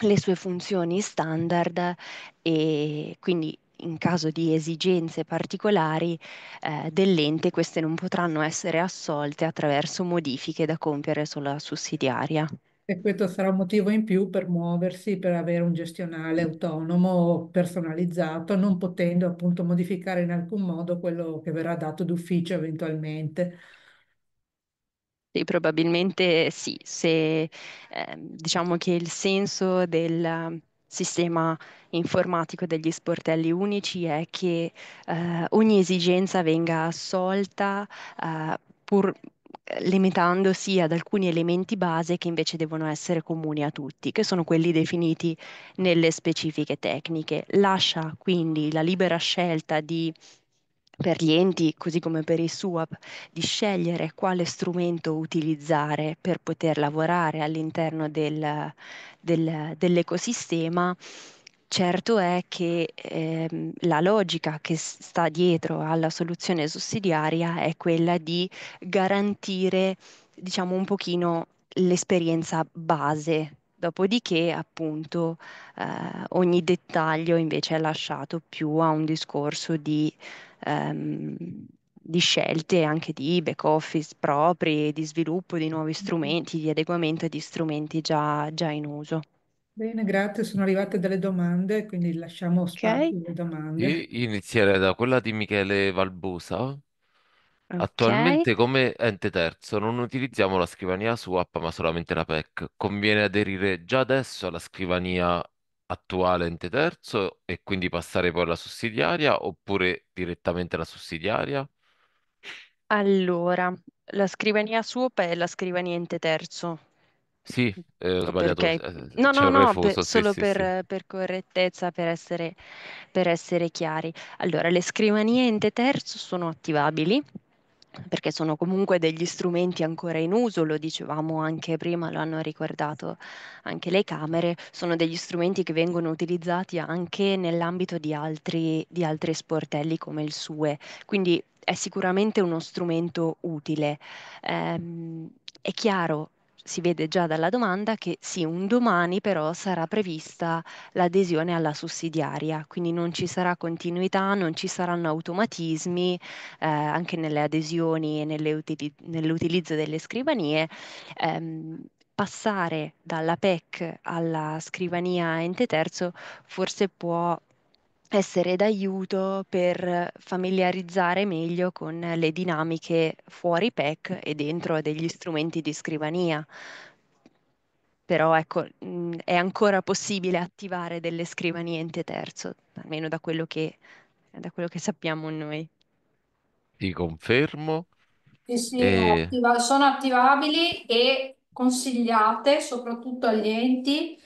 le sue funzioni standard e quindi in caso di esigenze particolari eh, dell'ente, queste non potranno essere assolte attraverso modifiche da compiere sulla sussidiaria. E questo sarà un motivo in più per muoversi, per avere un gestionale autonomo, personalizzato, non potendo appunto modificare in alcun modo quello che verrà dato d'ufficio eventualmente. Sì, probabilmente sì, se eh, diciamo che il senso del sistema informatico degli sportelli unici è che eh, ogni esigenza venga assolta eh, pur eh, limitandosi ad alcuni elementi base che invece devono essere comuni a tutti, che sono quelli definiti nelle specifiche tecniche. Lascia quindi la libera scelta di per gli enti, così come per i SUAP, di scegliere quale strumento utilizzare per poter lavorare all'interno del, del, dell'ecosistema, certo è che ehm, la logica che sta dietro alla soluzione sussidiaria è quella di garantire, diciamo, un pochino l'esperienza base Dopodiché, appunto, eh, ogni dettaglio invece è lasciato più a un discorso di, ehm, di scelte anche di back office propri, di sviluppo di nuovi strumenti, di adeguamento di strumenti già, già in uso. Bene, grazie. Sono arrivate delle domande, quindi lasciamo spazio okay. alle domande. Io inizierei da quella di Michele Valbusa. Attualmente come ente terzo non utilizziamo la scrivania swap ma solamente la PEC. Conviene aderire già adesso alla scrivania attuale ente terzo e quindi passare poi alla sussidiaria oppure direttamente alla sussidiaria? Allora, la scrivania swap è la scrivania ente terzo. Sì, eh, ho sbagliato, Perché? eh, No, no, c'ero no, per- prefuso, sì, solo sì, sì. per, per correttezza, per essere, per essere chiari. Allora, le scrivanie ente terzo sono attivabili perché sono comunque degli strumenti ancora in uso, lo dicevamo anche prima, lo hanno ricordato anche le Camere, sono degli strumenti che vengono utilizzati anche nell'ambito di altri, di altri sportelli come il SUE, quindi è sicuramente uno strumento utile. Ehm, è chiaro si vede già dalla domanda che sì, un domani però sarà prevista l'adesione alla sussidiaria, quindi non ci sarà continuità, non ci saranno automatismi eh, anche nelle adesioni e nelle utili- nell'utilizzo delle scrivanie. Ehm, passare dalla PEC alla scrivania ente terzo forse può essere d'aiuto per familiarizzare meglio con le dinamiche fuori PEC e dentro degli strumenti di scrivania. Però ecco, mm, è ancora possibile attivare delle scrivanie ente terzo, almeno da quello che, da quello che sappiamo noi. Ti confermo. Sì, sì, e... attiva- sono attivabili e consigliate soprattutto agli enti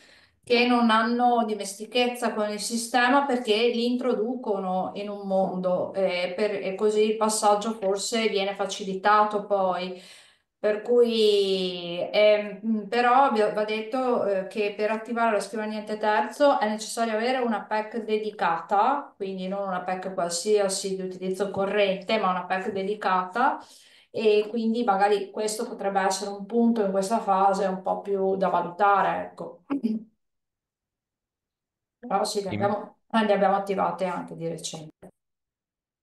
che non hanno dimestichezza con il sistema perché li introducono in un mondo eh, per, e così il passaggio forse viene facilitato poi. Per cui, eh, però, va detto eh, che per attivare la scrivaniente terzo è necessario avere una PEC dedicata, quindi non una PEC qualsiasi di utilizzo corrente, ma una PEC dedicata. E quindi magari questo potrebbe essere un punto in questa fase un po' più da valutare, ecco. Però sì, le In- abbiamo, eh, le abbiamo attivate anche di recente.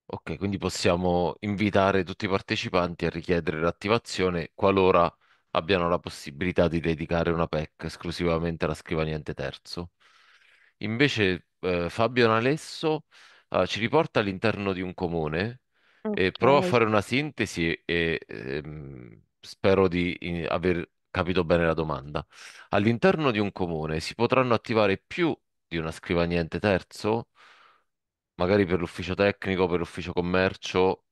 Ok, quindi possiamo invitare tutti i partecipanti a richiedere l'attivazione qualora abbiano la possibilità di dedicare una PEC esclusivamente alla scrivaniente terzo. Invece, eh, Fabio Nalesso, eh, ah, ci riporta all'interno di un comune e provo a fare una sintesi e ehm, spero di aver capito bene la domanda. All'interno di un comune si potranno attivare più di una scrivania ente terzo, magari per l'ufficio tecnico, per l'ufficio commercio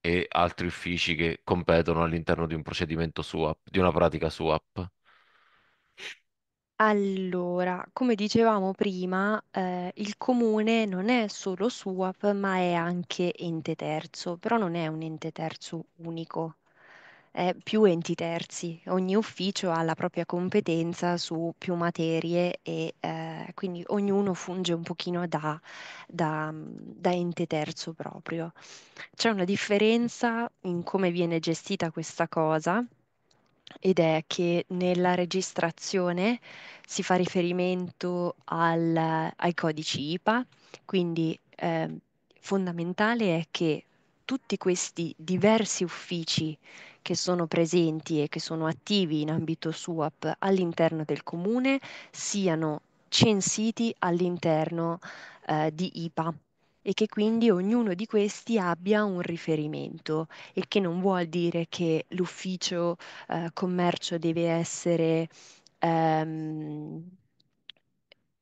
e altri uffici che competono all'interno di un procedimento SUAP, di una pratica SUAP. Allora, come dicevamo prima, eh, il comune non è solo SUAP, ma è anche ente terzo, però non è un ente terzo unico eh, più enti terzi. Ogni ufficio ha la propria competenza su più materie e eh, quindi ognuno funge un pochino da, da, da, ente terzo proprio. C'è una differenza in come viene gestita questa cosa ed è che nella registrazione si fa riferimento al, ai codici IPA, quindi eh, fondamentale è che tutti questi diversi uffici che sono presenti e che sono attivi in ambito SUAP all'interno del comune siano censiti all'interno eh, di IPA e che quindi ognuno di questi abbia un riferimento, il che non vuol dire che l'ufficio eh, commercio deve essere ehm,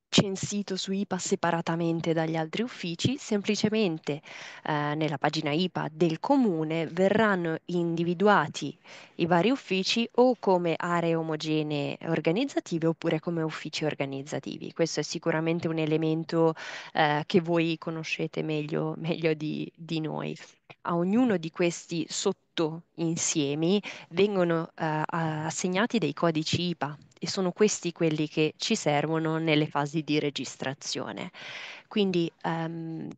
censito su IPA separatamente dagli altri uffici, semplicemente eh, nella pagina IPA del comune verranno individuati i vari uffici o come aree omogenee organizzative oppure come uffici organizzativi. Questo è sicuramente un elemento eh, che voi conoscete meglio, meglio di, di noi a ognuno di questi sottoinsiemi vengono eh, assegnati dei codici IPA e sono questi quelli che ci servono nelle fasi di registrazione. Quindi um,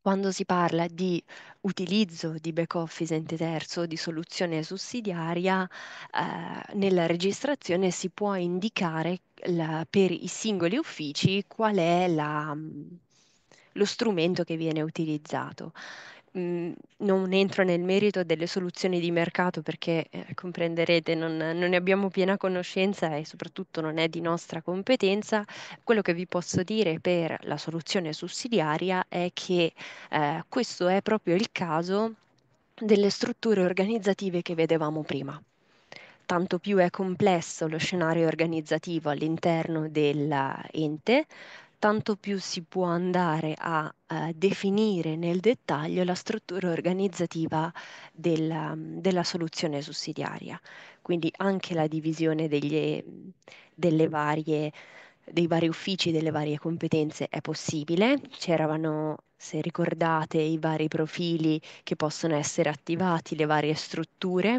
quando si parla di utilizzo di back office ente terzo di soluzione sussidiaria, eh, nella registrazione si può indicare la, per i singoli uffici qual è la, lo strumento che viene utilizzato mh, mhmm, non entro nel merito delle soluzioni di mercato perché eh, comprenderete non, non, ne abbiamo piena conoscenza e soprattutto non è di nostra competenza. Quello che vi posso dire per la soluzione sussidiaria è che eh, questo è proprio il caso delle strutture organizzative che vedevamo prima tanto più è complesso lo scenario organizzativo all'interno dell'ente, tanto più si può andare a eh, definire nel dettaglio la struttura organizzativa della, mm, della soluzione sussidiaria, quindi anche la divisione degli, mm, varie, dei vari uffici, delle varie competenze è possibile. C'erano, se ricordate, i vari profili che possono essere attivati, le varie strutture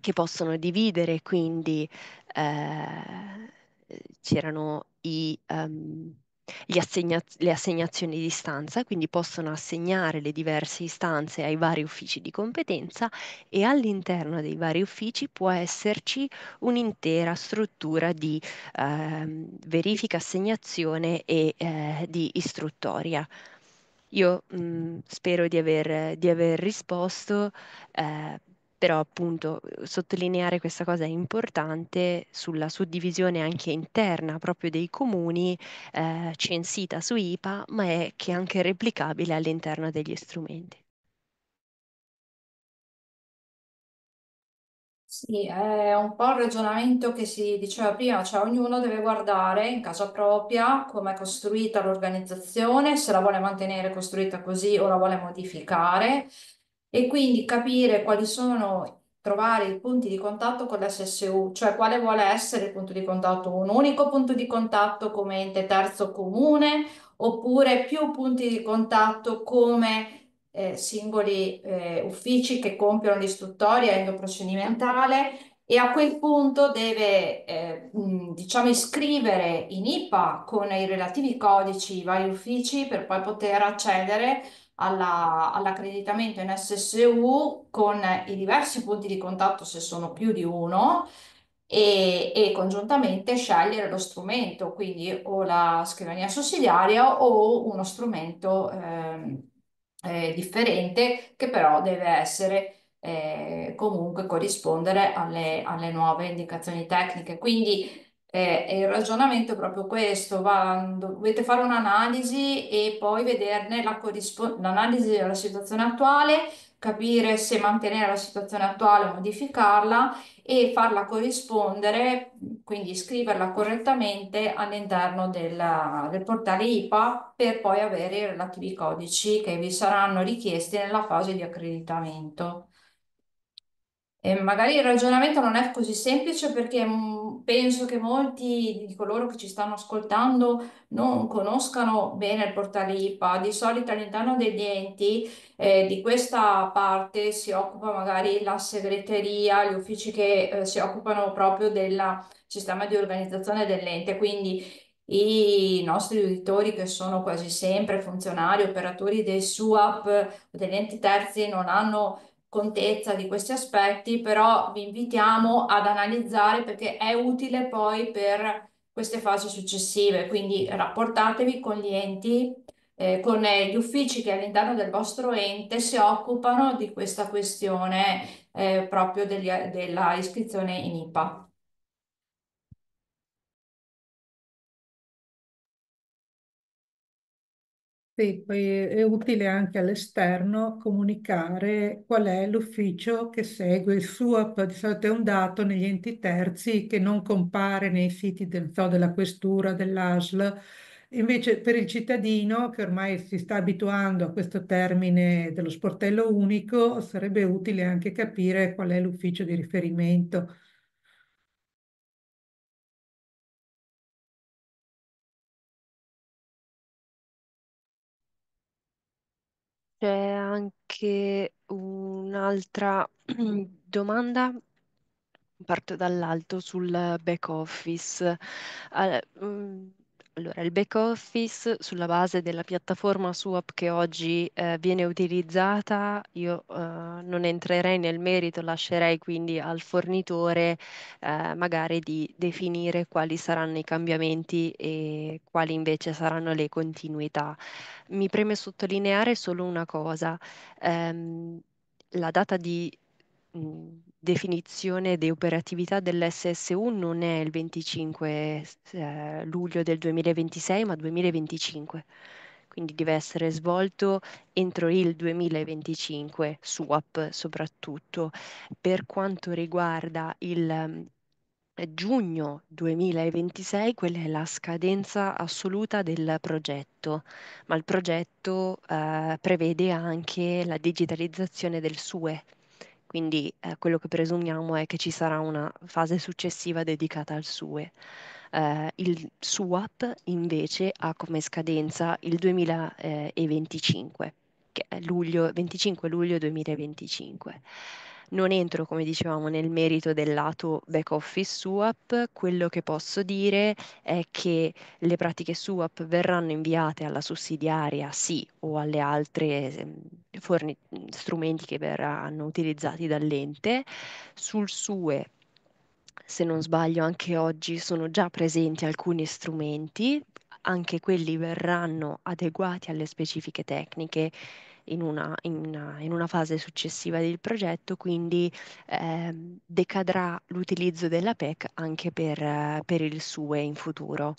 che possono dividere, quindi eh, c'erano i, um, assegna- le assegnazioni di stanza, quindi possono assegnare le diverse istanze ai vari uffici di competenza e all'interno dei vari uffici può esserci un'intera struttura di eh, verifica, assegnazione e eh, di istruttoria. Io mh, mm, spero di aver, di aver risposto. Eh, però appunto uhm, sottolineare questa cosa è importante sulla suddivisione anche interna proprio dei comuni eh, censita su IPA, ma è che è anche replicabile all'interno degli strumenti. Sì, è un po' il ragionamento che si diceva prima, cioè ognuno deve guardare in casa propria come è costruita l'organizzazione, se la vuole mantenere costruita così o la vuole modificare e quindi capire quali sono trovare i punti di contatto con l'SSU, cioè quale vuole essere il punto di contatto, un unico punto di contatto come ente terzo comune oppure più punti di contatto come eh, singoli eh, uffici che compiono l'istruttoria endoprocedimentale e a quel punto deve eh, diciamo iscrivere in IPA con i relativi codici i vari uffici per poi poter accedere alla, all'accreditamento in SSU con i diversi punti di contatto se sono più di uno e, e, congiuntamente scegliere lo strumento, quindi o la scrivania sussidiaria o uno strumento eh, eh, differente che però deve essere eh, comunque corrispondere alle, alle, nuove indicazioni tecniche. Quindi eh, il ragionamento è proprio questo, va, dovete fare un'analisi e poi vederne la l'analisi della situazione attuale, capire se mantenere la situazione attuale o modificarla e farla corrispondere, quindi scriverla correttamente all'interno del, del portale IPA per poi avere i relativi codici che vi saranno richiesti nella fase di accreditamento magari il ragionamento non è così semplice perché mm, penso che molti di coloro che ci stanno ascoltando non conoscano bene il portale IPA. Di solito all'interno degli enti eh, di questa parte si occupa magari la segreteria, gli uffici che eh, si occupano proprio del sistema di organizzazione dell'ente. Quindi i nostri uditori che sono quasi sempre funzionari, operatori dei SUAP o degli enti terzi non hanno contezza di questi aspetti, però vi invitiamo ad analizzare perché è utile poi per queste fasi successive, quindi rapportatevi con gli enti, eh, con eh, gli uffici che all'interno del vostro ente si occupano di questa questione eh, proprio degli, della iscrizione in IPA. Sì, poi è utile anche all'esterno comunicare qual è l'ufficio che segue il SUAP. Di solito è un dato negli enti terzi che non compare nei siti del, so, della questura, dell'ASL. Invece per il cittadino che ormai si sta abituando a questo termine dello sportello unico, sarebbe utile anche capire qual è l'ufficio di riferimento C'è anche un'altra domanda, parto dall'alto sul back office. Al- mm, allora, il back office sulla base della piattaforma SWAP che oggi eh, viene utilizzata, io eh, non entrerei nel merito, lascerei quindi al fornitore eh, magari di definire quali saranno i cambiamenti e quali invece saranno le continuità. Mi preme sottolineare solo una cosa, ehm, la data di... Mh, mm, definizione di operatività dell'SSU non è il 25 eh, luglio del 2026, ma 2025. Quindi deve essere svolto entro il 2025, SWAP soprattutto. Per quanto riguarda il eh, giugno 2026, quella è la scadenza assoluta del progetto, ma il progetto eh, prevede anche la digitalizzazione del SUE quindi eh, quello che presumiamo è che ci sarà una fase successiva dedicata al SUE. Eh, il SUAP invece ha come scadenza il 2025, eh, che è luglio, 25 luglio 2025. Non entro, come dicevamo, nel merito del lato back office SWAP, quello che posso dire è che le pratiche SWAP verranno inviate alla sussidiaria sì o alle altre ehm, forni- strumenti che verranno utilizzati dall'ente. Sul SUE se non sbaglio, anche oggi sono già presenti alcuni strumenti, anche quelli verranno adeguati alle specifiche tecniche in una, in una, in una fase successiva del progetto, quindi eh, decadrà l'utilizzo della PEC anche per, per il SUE in futuro.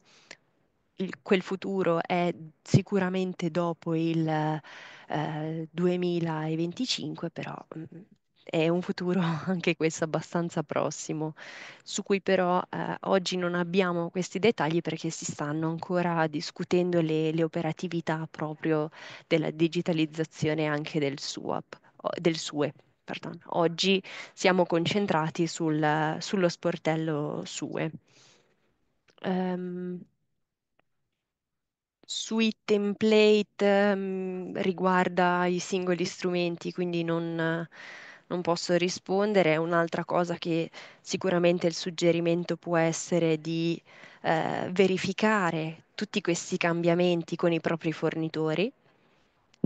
Il, quel futuro è sicuramente dopo il eh, 2025, però mm, è un futuro anche questo abbastanza prossimo, su cui però eh, oggi non abbiamo questi dettagli perché si stanno ancora discutendo le, le operatività proprio della digitalizzazione anche del SUAP, del SUE. Pardon. Oggi siamo concentrati sul, sullo sportello SUE. Um, sui template um, riguarda i singoli strumenti, quindi non, uh, non posso rispondere. Un'altra cosa che sicuramente il suggerimento può essere di eh, verificare tutti questi cambiamenti con i propri fornitori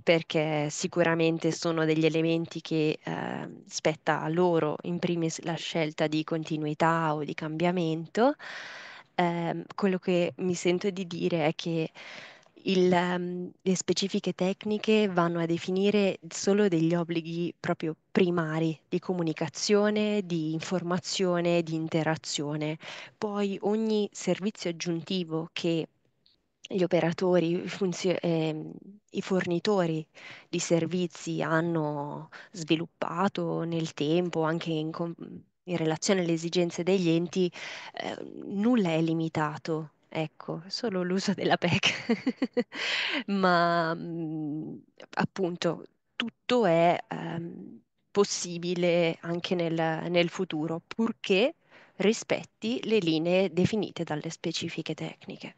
perché sicuramente sono degli elementi che eh, spetta a loro in primis la scelta di continuità o di cambiamento. Eh, quello che mi sento di dire è che il, um, le specifiche tecniche vanno a definire solo degli obblighi proprio primari di comunicazione, di informazione, di interazione. Poi ogni servizio aggiuntivo che gli operatori, funzio- eh, i fornitori di servizi hanno sviluppato nel tempo, anche in, com- in relazione alle esigenze degli enti, eh, nulla è limitato Ecco, solo l'uso della PEC. Ma mh, mhmm, appunto tutto è ehm, possibile anche nel, nel futuro, purché rispetti le linee definite dalle specifiche tecniche.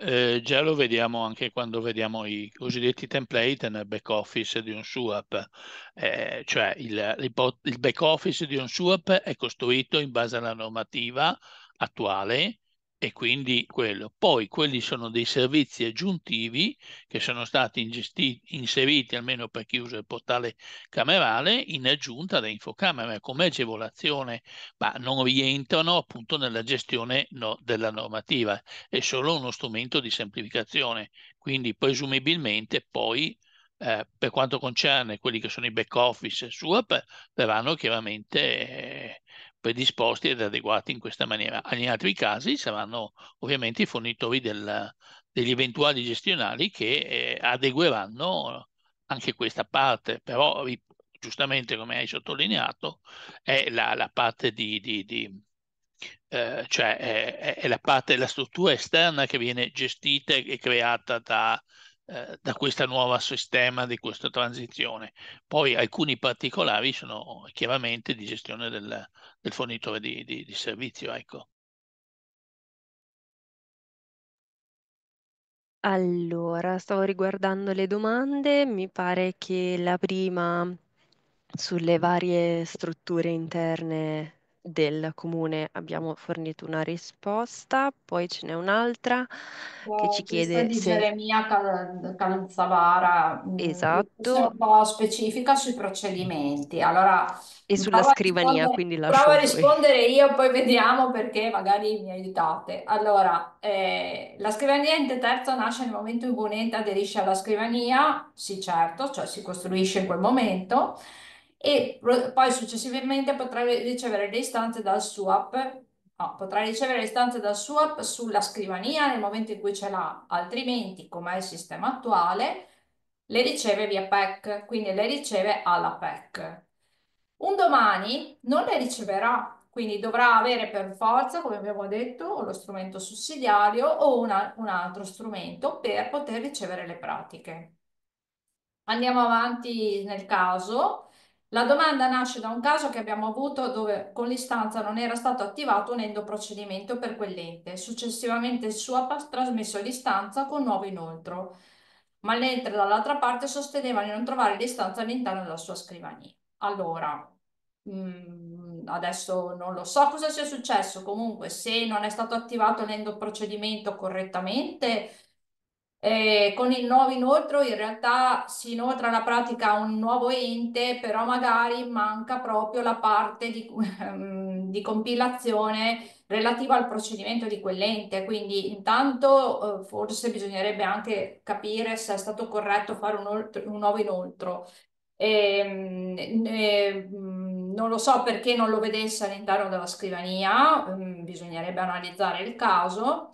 Eh, già lo vediamo anche quando vediamo i cosiddetti template nel back office di un SUAP, eh, cioè il, il back office di un SUAP è costruito in base alla normativa attuale e quindi quello. Poi quelli sono dei servizi aggiuntivi che sono stati ingesti- inseriti, almeno per chi usa il portale camerale, in aggiunta da Infocamera come agevolazione, ma non rientrano appunto nella gestione no, della normativa, è solo uno strumento di semplificazione. Quindi presumibilmente poi eh, per quanto concerne quelli che sono i back office e SUAP, verranno chiaramente eh, predisposti ed adeguati in questa maniera. In altri casi saranno ovviamente i fornitori del, degli eventuali gestionali che eh, adegueranno anche questa parte, però giustamente come hai sottolineato è la, la parte di, di, di eh, cioè è, è, la parte, della struttura esterna che viene gestita e creata da, eh, da questo nuovo sistema, di questa transizione. Poi alcuni particolari sono chiaramente di gestione del, del fornitore di, di, di servizio. Ecco. Allora, stavo riguardando le domande, mi pare che la prima sulle varie strutture interne del comune abbiamo fornito una risposta, poi ce n'è un'altra che ci chiede di se... Geremia Cal- Calzavara, mm, Esatto. un po' specifica sui procedimenti. Allora, e sulla scrivania, quindi lascio provo a a voi. rispondere io, poi vediamo perché magari mi aiutate. Allora, eh, la scrivania ente terzo nasce nel momento in cui un'ente aderisce alla scrivania, sì certo, cioè si costruisce in quel momento, e poi successivamente potrà ricevere le istanze dal swap no, potrà ricevere le istanze dal SUAP sulla scrivania nel momento in cui ce l'ha, altrimenti, come è il sistema attuale, le riceve via PEC, quindi le riceve alla PEC. Un domani non le riceverà, quindi dovrà avere per forza, come abbiamo detto, o lo strumento sussidiario o una, un altro strumento per poter ricevere le pratiche. Andiamo avanti nel caso. La domanda nasce da un caso che abbiamo avuto dove con l'istanza non era stato attivato un endoprocedimento per quell'ente. Successivamente il SUAP ha trasmesso l'istanza con nuovo inoltro, ma l'ente dall'altra parte sosteneva di non trovare l'istanza all'interno della sua scrivania. Allora, mh, mm, adesso non lo so cosa sia successo, comunque se non è stato attivato l'endoprocedimento correttamente eh, con il nuovo inoltre in realtà si inoltra la pratica a un nuovo ente, però magari manca proprio la parte di, mm, di compilazione relativa al procedimento di quell'ente. Quindi intanto eh, forse bisognerebbe anche capire se è stato corretto fare un, oltre, un nuovo inoltre. Ehm, e, mm, e, non lo so perché non lo vedesse all'interno della scrivania, mm, bisognerebbe analizzare il caso.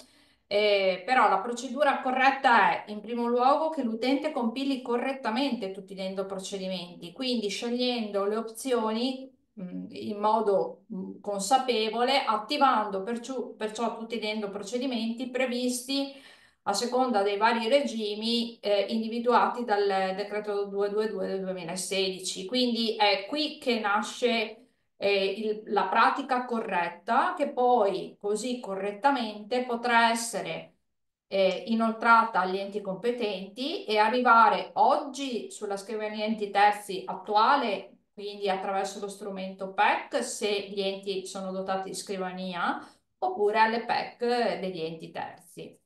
Eh, però la procedura corretta è in primo luogo che l'utente compili correttamente tutti gli endoprocedimenti, quindi scegliendo le opzioni mh, in modo mh, consapevole, attivando perciò, perciò tutti gli endoprocedimenti previsti a seconda dei vari regimi eh, individuati dal decreto 222 del 2016. Quindi è qui che nasce eh, il, la pratica corretta che poi così correttamente potrà essere eh, inoltrata agli enti competenti e arrivare oggi sulla scrivania enti terzi attuale, quindi attraverso lo strumento PEC se gli enti sono dotati di scrivania oppure alle PEC degli enti terzi.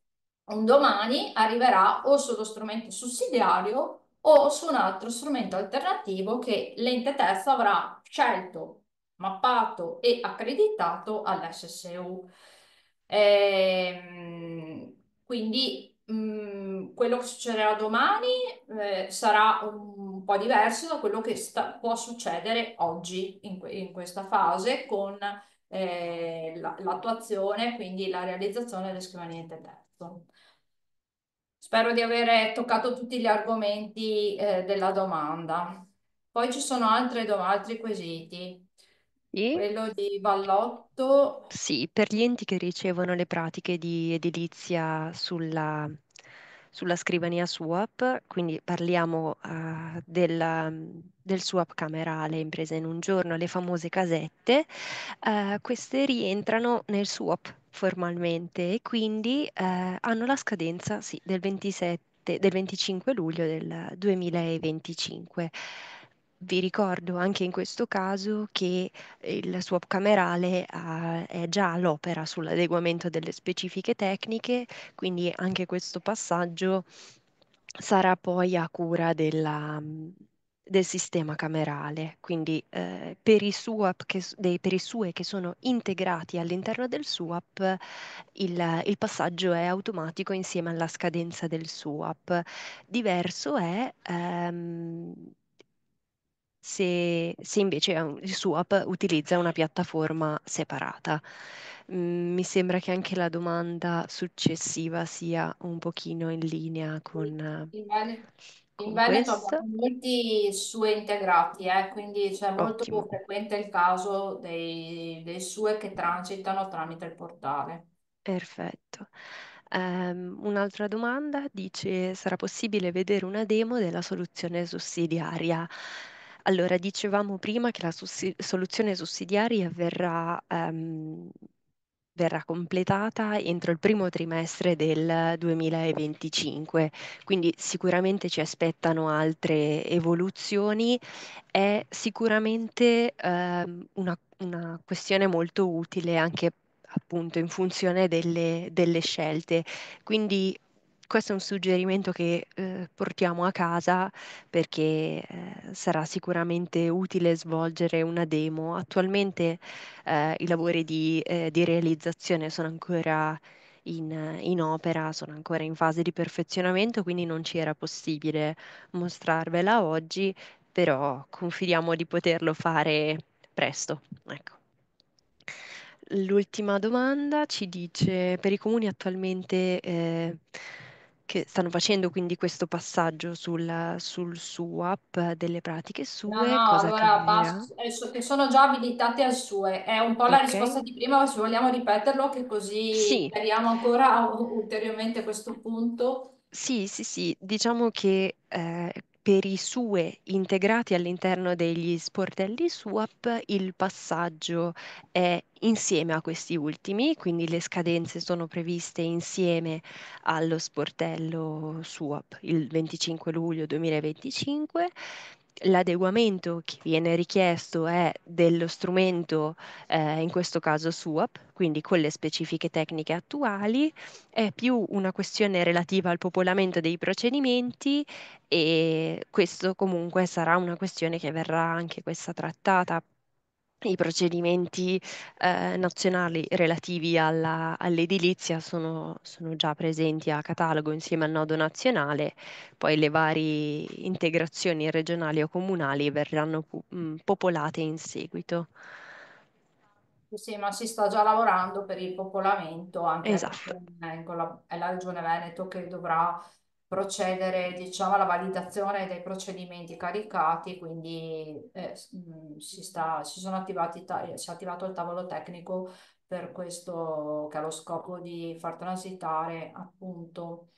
Un domani arriverà o sullo strumento sussidiario o su un altro strumento alternativo che l'ente terzo avrà scelto mappato e accreditato all'SSU. E, ehm, quindi mh, quello che succederà domani eh, sarà un po' diverso da quello che sta, può succedere oggi in, in questa fase con eh, l'attuazione, quindi la realizzazione delle scrivaniette terzo. Spero di aver toccato tutti gli argomenti eh, della domanda. Poi ci sono altre, altri quesiti. Sì. Quello di Vallotto, Sì, per gli enti che ricevono le pratiche di edilizia sulla, sulla scrivania SWAP, quindi parliamo eh, della- del SWAP camerale imprese in un giorno, le famose casette, eh, queste rientrano nel SWAP formalmente e quindi eh, hanno la scadenza, sì, del 27 del 25 luglio del 2025. Vi ricordo anche in questo caso che eh, il swap camerale ha, ah, è già all'opera sull'adeguamento delle specifiche tecniche, quindi anche questo passaggio sarà poi a cura della, mm, del sistema camerale, quindi eh, per, i SUAP che, dei, per i SUE che sono integrati all'interno del SUAP il, il, passaggio è automatico insieme alla scadenza del SUAP. Diverso è ehm, se, se invece un, il suo app utilizza una piattaforma separata. Mm, mi sembra che anche la domanda successiva sia un pochino in linea con, eh, In Veneto, in con Veneto abbiamo molti SUE integrati, eh, quindi c'è molto più frequente il caso dei, dei SUE che transitano tramite il portale. Perfetto. Um, un'altra domanda dice: sarà possibile vedere una demo della soluzione sussidiaria? Allora, dicevamo prima che la sussi- soluzione sussidiaria verrà, ehm, verrà completata entro il primo trimestre del 2025, quindi sicuramente ci aspettano altre evoluzioni. È sicuramente ehm, una, una questione molto utile anche appunto in funzione delle, delle scelte. Quindi questo è un suggerimento che eh, portiamo a casa perché eh, sarà sicuramente utile svolgere una demo. Attualmente eh, i lavori di, eh, di, realizzazione sono ancora in, in, opera, sono ancora in fase di perfezionamento, quindi non ci era possibile mostrarvela oggi, però confidiamo di poterlo fare presto. Ecco. L'ultima domanda ci dice per i comuni attualmente eh, che stanno facendo quindi questo passaggio sul, sul SUAP delle pratiche SUE, no, no, cosa allora, basta, che sono già abilitate al SUE, è un po' la okay. risposta di prima, ma se vogliamo ripeterlo che così sì. chiariamo ancora ulteriormente questo punto. Sì, sì, sì, diciamo che eh, per i SUE integrati all'interno degli sportelli SWAP il passaggio è insieme a questi ultimi, quindi le scadenze sono previste insieme allo sportello SWAP il 25 luglio 2025 l'adeguamento che viene richiesto è dello strumento, eh, in questo caso SUAP, quindi con le specifiche tecniche attuali, è più una questione relativa al popolamento dei procedimenti e questo comunque sarà una questione che verrà anche questa trattata i procedimenti eh, nazionali relativi alla, all'edilizia sono, sono, già presenti a catalogo insieme al nodo nazionale, poi le varie integrazioni regionali o comunali verranno mh, mm, popolate in seguito. Sì, ma si sta già lavorando per il popolamento, anche esatto. con la, è la Regione Veneto che dovrà procedere diciamo, alla validazione dei procedimenti caricati, quindi eh, mm, si, sta, si, sono attivati, eh, si è attivato il tavolo tecnico per questo che ha lo scopo di far transitare appunto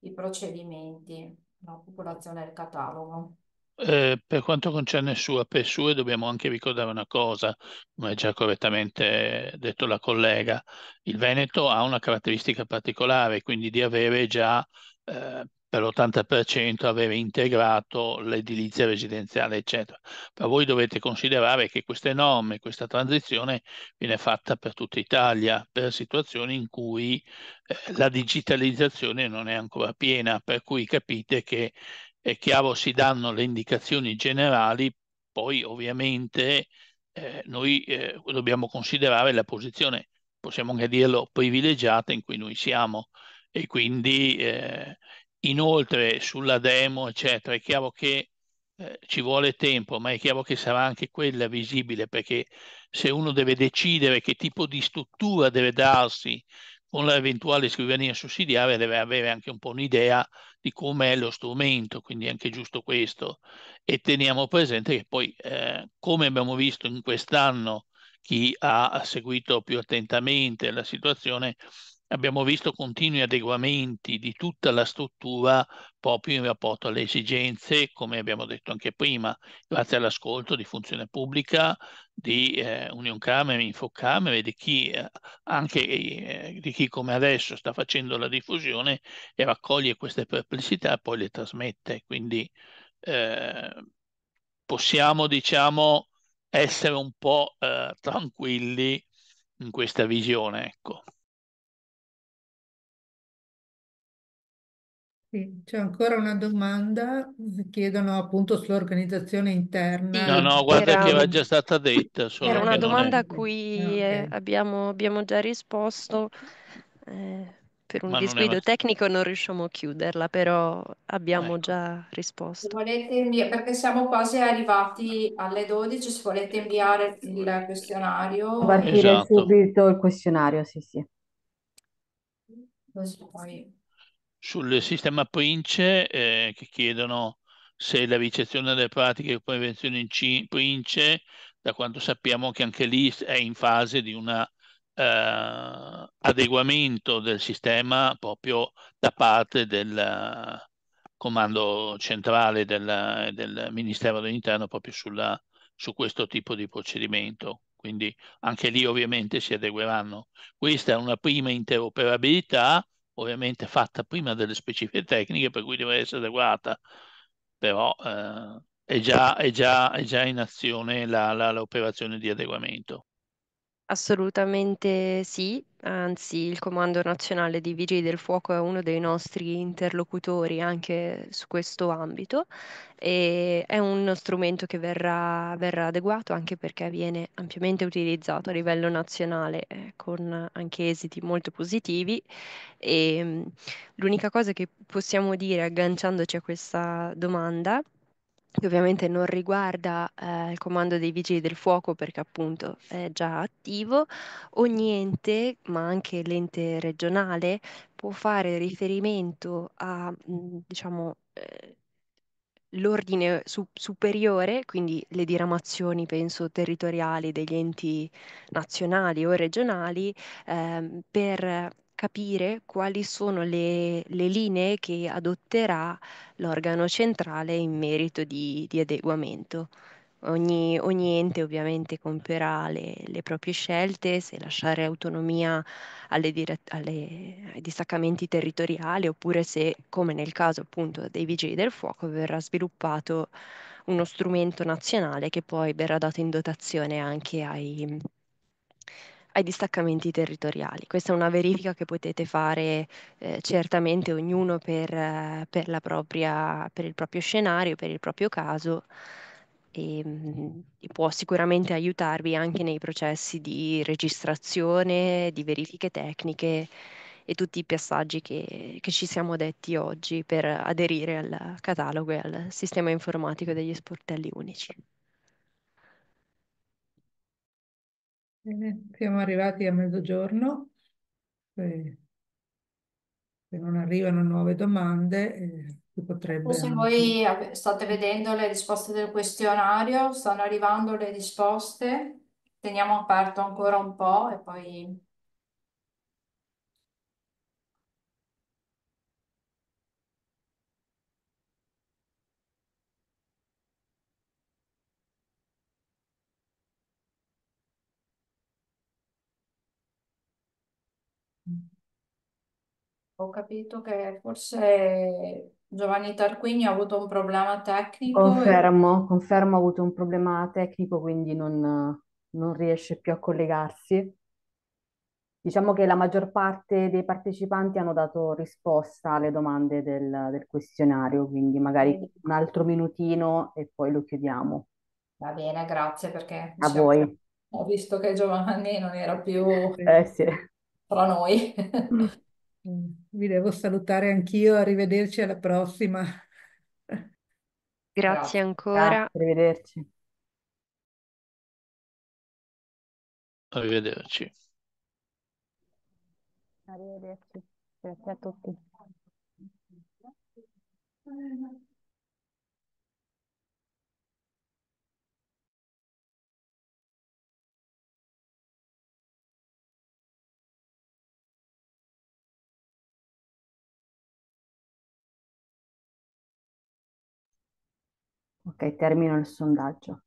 i procedimenti, la popolazione del catalogo. Eh, per quanto concerne SUA per SUE dobbiamo anche ricordare una cosa, come già correttamente detto la collega, il Veneto ha una caratteristica particolare, quindi di avere già eh, per l'80% aveva integrato l'edilizia residenziale, eccetera. Ma voi dovete considerare che queste norme, questa transizione viene fatta per tutta Italia, per situazioni in cui eh, la digitalizzazione non è ancora piena, per cui capite che è chiaro si danno le indicazioni generali, poi ovviamente eh, noi eh, dobbiamo considerare la posizione, possiamo anche dirlo, privilegiata in cui noi siamo e quindi eh, Inoltre sulla demo, eccetera, è chiaro che eh, ci vuole tempo, ma è chiaro che sarà anche quella visibile perché se uno deve decidere che tipo di struttura deve darsi con l'eventuale scrivania sussidiaria deve avere anche un po' un'idea di come è lo strumento, quindi è anche giusto questo. E teniamo presente che poi, eh, come abbiamo visto in quest'anno, chi ha seguito più attentamente la situazione abbiamo visto continui adeguamenti di tutta la struttura proprio in rapporto alle esigenze, come abbiamo detto anche prima, grazie all'ascolto di funzione pubblica, di eh, Union Camere, Infocamere, di chi eh, anche eh, di chi come adesso sta facendo la diffusione e raccoglie queste perplessità e poi le trasmette. Quindi eh, possiamo, diciamo, essere un po' eh, tranquilli in questa visione, ecco. c'è ancora una domanda, chiedono appunto sull'organizzazione interna. No, no, guarda che era già stata detta. Solo era una domanda a ah, cui no, okay. Eh, abbiamo, abbiamo, già risposto. Eh, per un Ma disguido non tecnico non riusciamo a chiuderla, però abbiamo ecco. già risposto. Volete Inviare, perché siamo quasi arrivati alle 12, se volete inviare il questionario. Partire esatto. subito il questionario, sì, sì. Così poi sul sistema PRINCE eh, che chiedono se la ricezione delle pratiche di prevenzione in PRINCE, da quanto sappiamo che anche lì è in fase di un eh, adeguamento del sistema proprio da parte del eh, comando centrale del, del Ministero dell'Interno proprio sulla, su questo tipo di procedimento. Quindi anche lì ovviamente si adegueranno. Questa è una prima interoperabilità ovviamente fatta prima delle specifiche tecniche, per cui deve essere adeguata, però eh, è, già, è, già, è, già, in azione la, la, l'operazione di adeguamento. Assolutamente sì, anzi il Comando Nazionale dei Vigili del Fuoco è uno dei nostri interlocutori anche su questo ambito e è uno strumento che verrà, verrà adeguato anche perché viene ampiamente utilizzato a livello nazionale eh, con anche esiti molto positivi e mm, l'unica cosa che possiamo dire agganciandoci a questa domanda è che ovviamente non riguarda eh, il comando dei vigili del fuoco perché appunto è già attivo, ogni ente, ma anche l'ente regionale, può fare riferimento a, mm, diciamo, eh, l'ordine su- superiore, quindi le diramazioni, penso, territoriali degli enti nazionali o regionali, eh, per capire quali sono le, le linee che adotterà l'organo centrale in merito di, di adeguamento. Ogni, ogni, ente ovviamente compierà le, le, proprie scelte, se lasciare autonomia alle dirett- alle, ai distaccamenti territoriali oppure se, come nel caso appunto dei vigili del fuoco, verrà sviluppato uno strumento nazionale che poi verrà dato in dotazione anche ai, ai distaccamenti territoriali. Questa è una verifica che potete fare eh, certamente ognuno per, eh, per, propria, per, il proprio scenario, per il proprio caso e, ehm, e può sicuramente aiutarvi anche nei processi di registrazione, di verifiche tecniche e tutti i passaggi che, che, ci siamo detti oggi per aderire al catalogo e al sistema informatico degli sportelli unici. Bene, siamo arrivati a mezzogiorno. Se, se non arrivano nuove domande, eh, si potrebbe... Forse voi state vedendo le risposte del questionario, stanno arrivando le risposte. Teniamo aperto ancora un po' e poi... Ho capito che forse Giovanni Tarquini ha avuto un problema tecnico e... Confermo, confermo, ha avuto un problema tecnico, quindi non, non riesce più a collegarsi. Diciamo che la maggior parte dei partecipanti hanno dato risposta alle domande del, del questionario, quindi magari mm. un altro minutino e poi lo chiudiamo. Va bene, grazie perché A diciamo, voi. ho visto che Giovanni non era più Eh sì. tra noi. Mm, vi devo salutare anch'io, arrivederci alla prossima. Grazie ancora. Grazie, arrivederci. Arrivederci. Arrivederci. Grazie a tutti. Ok, termino il sondaggio.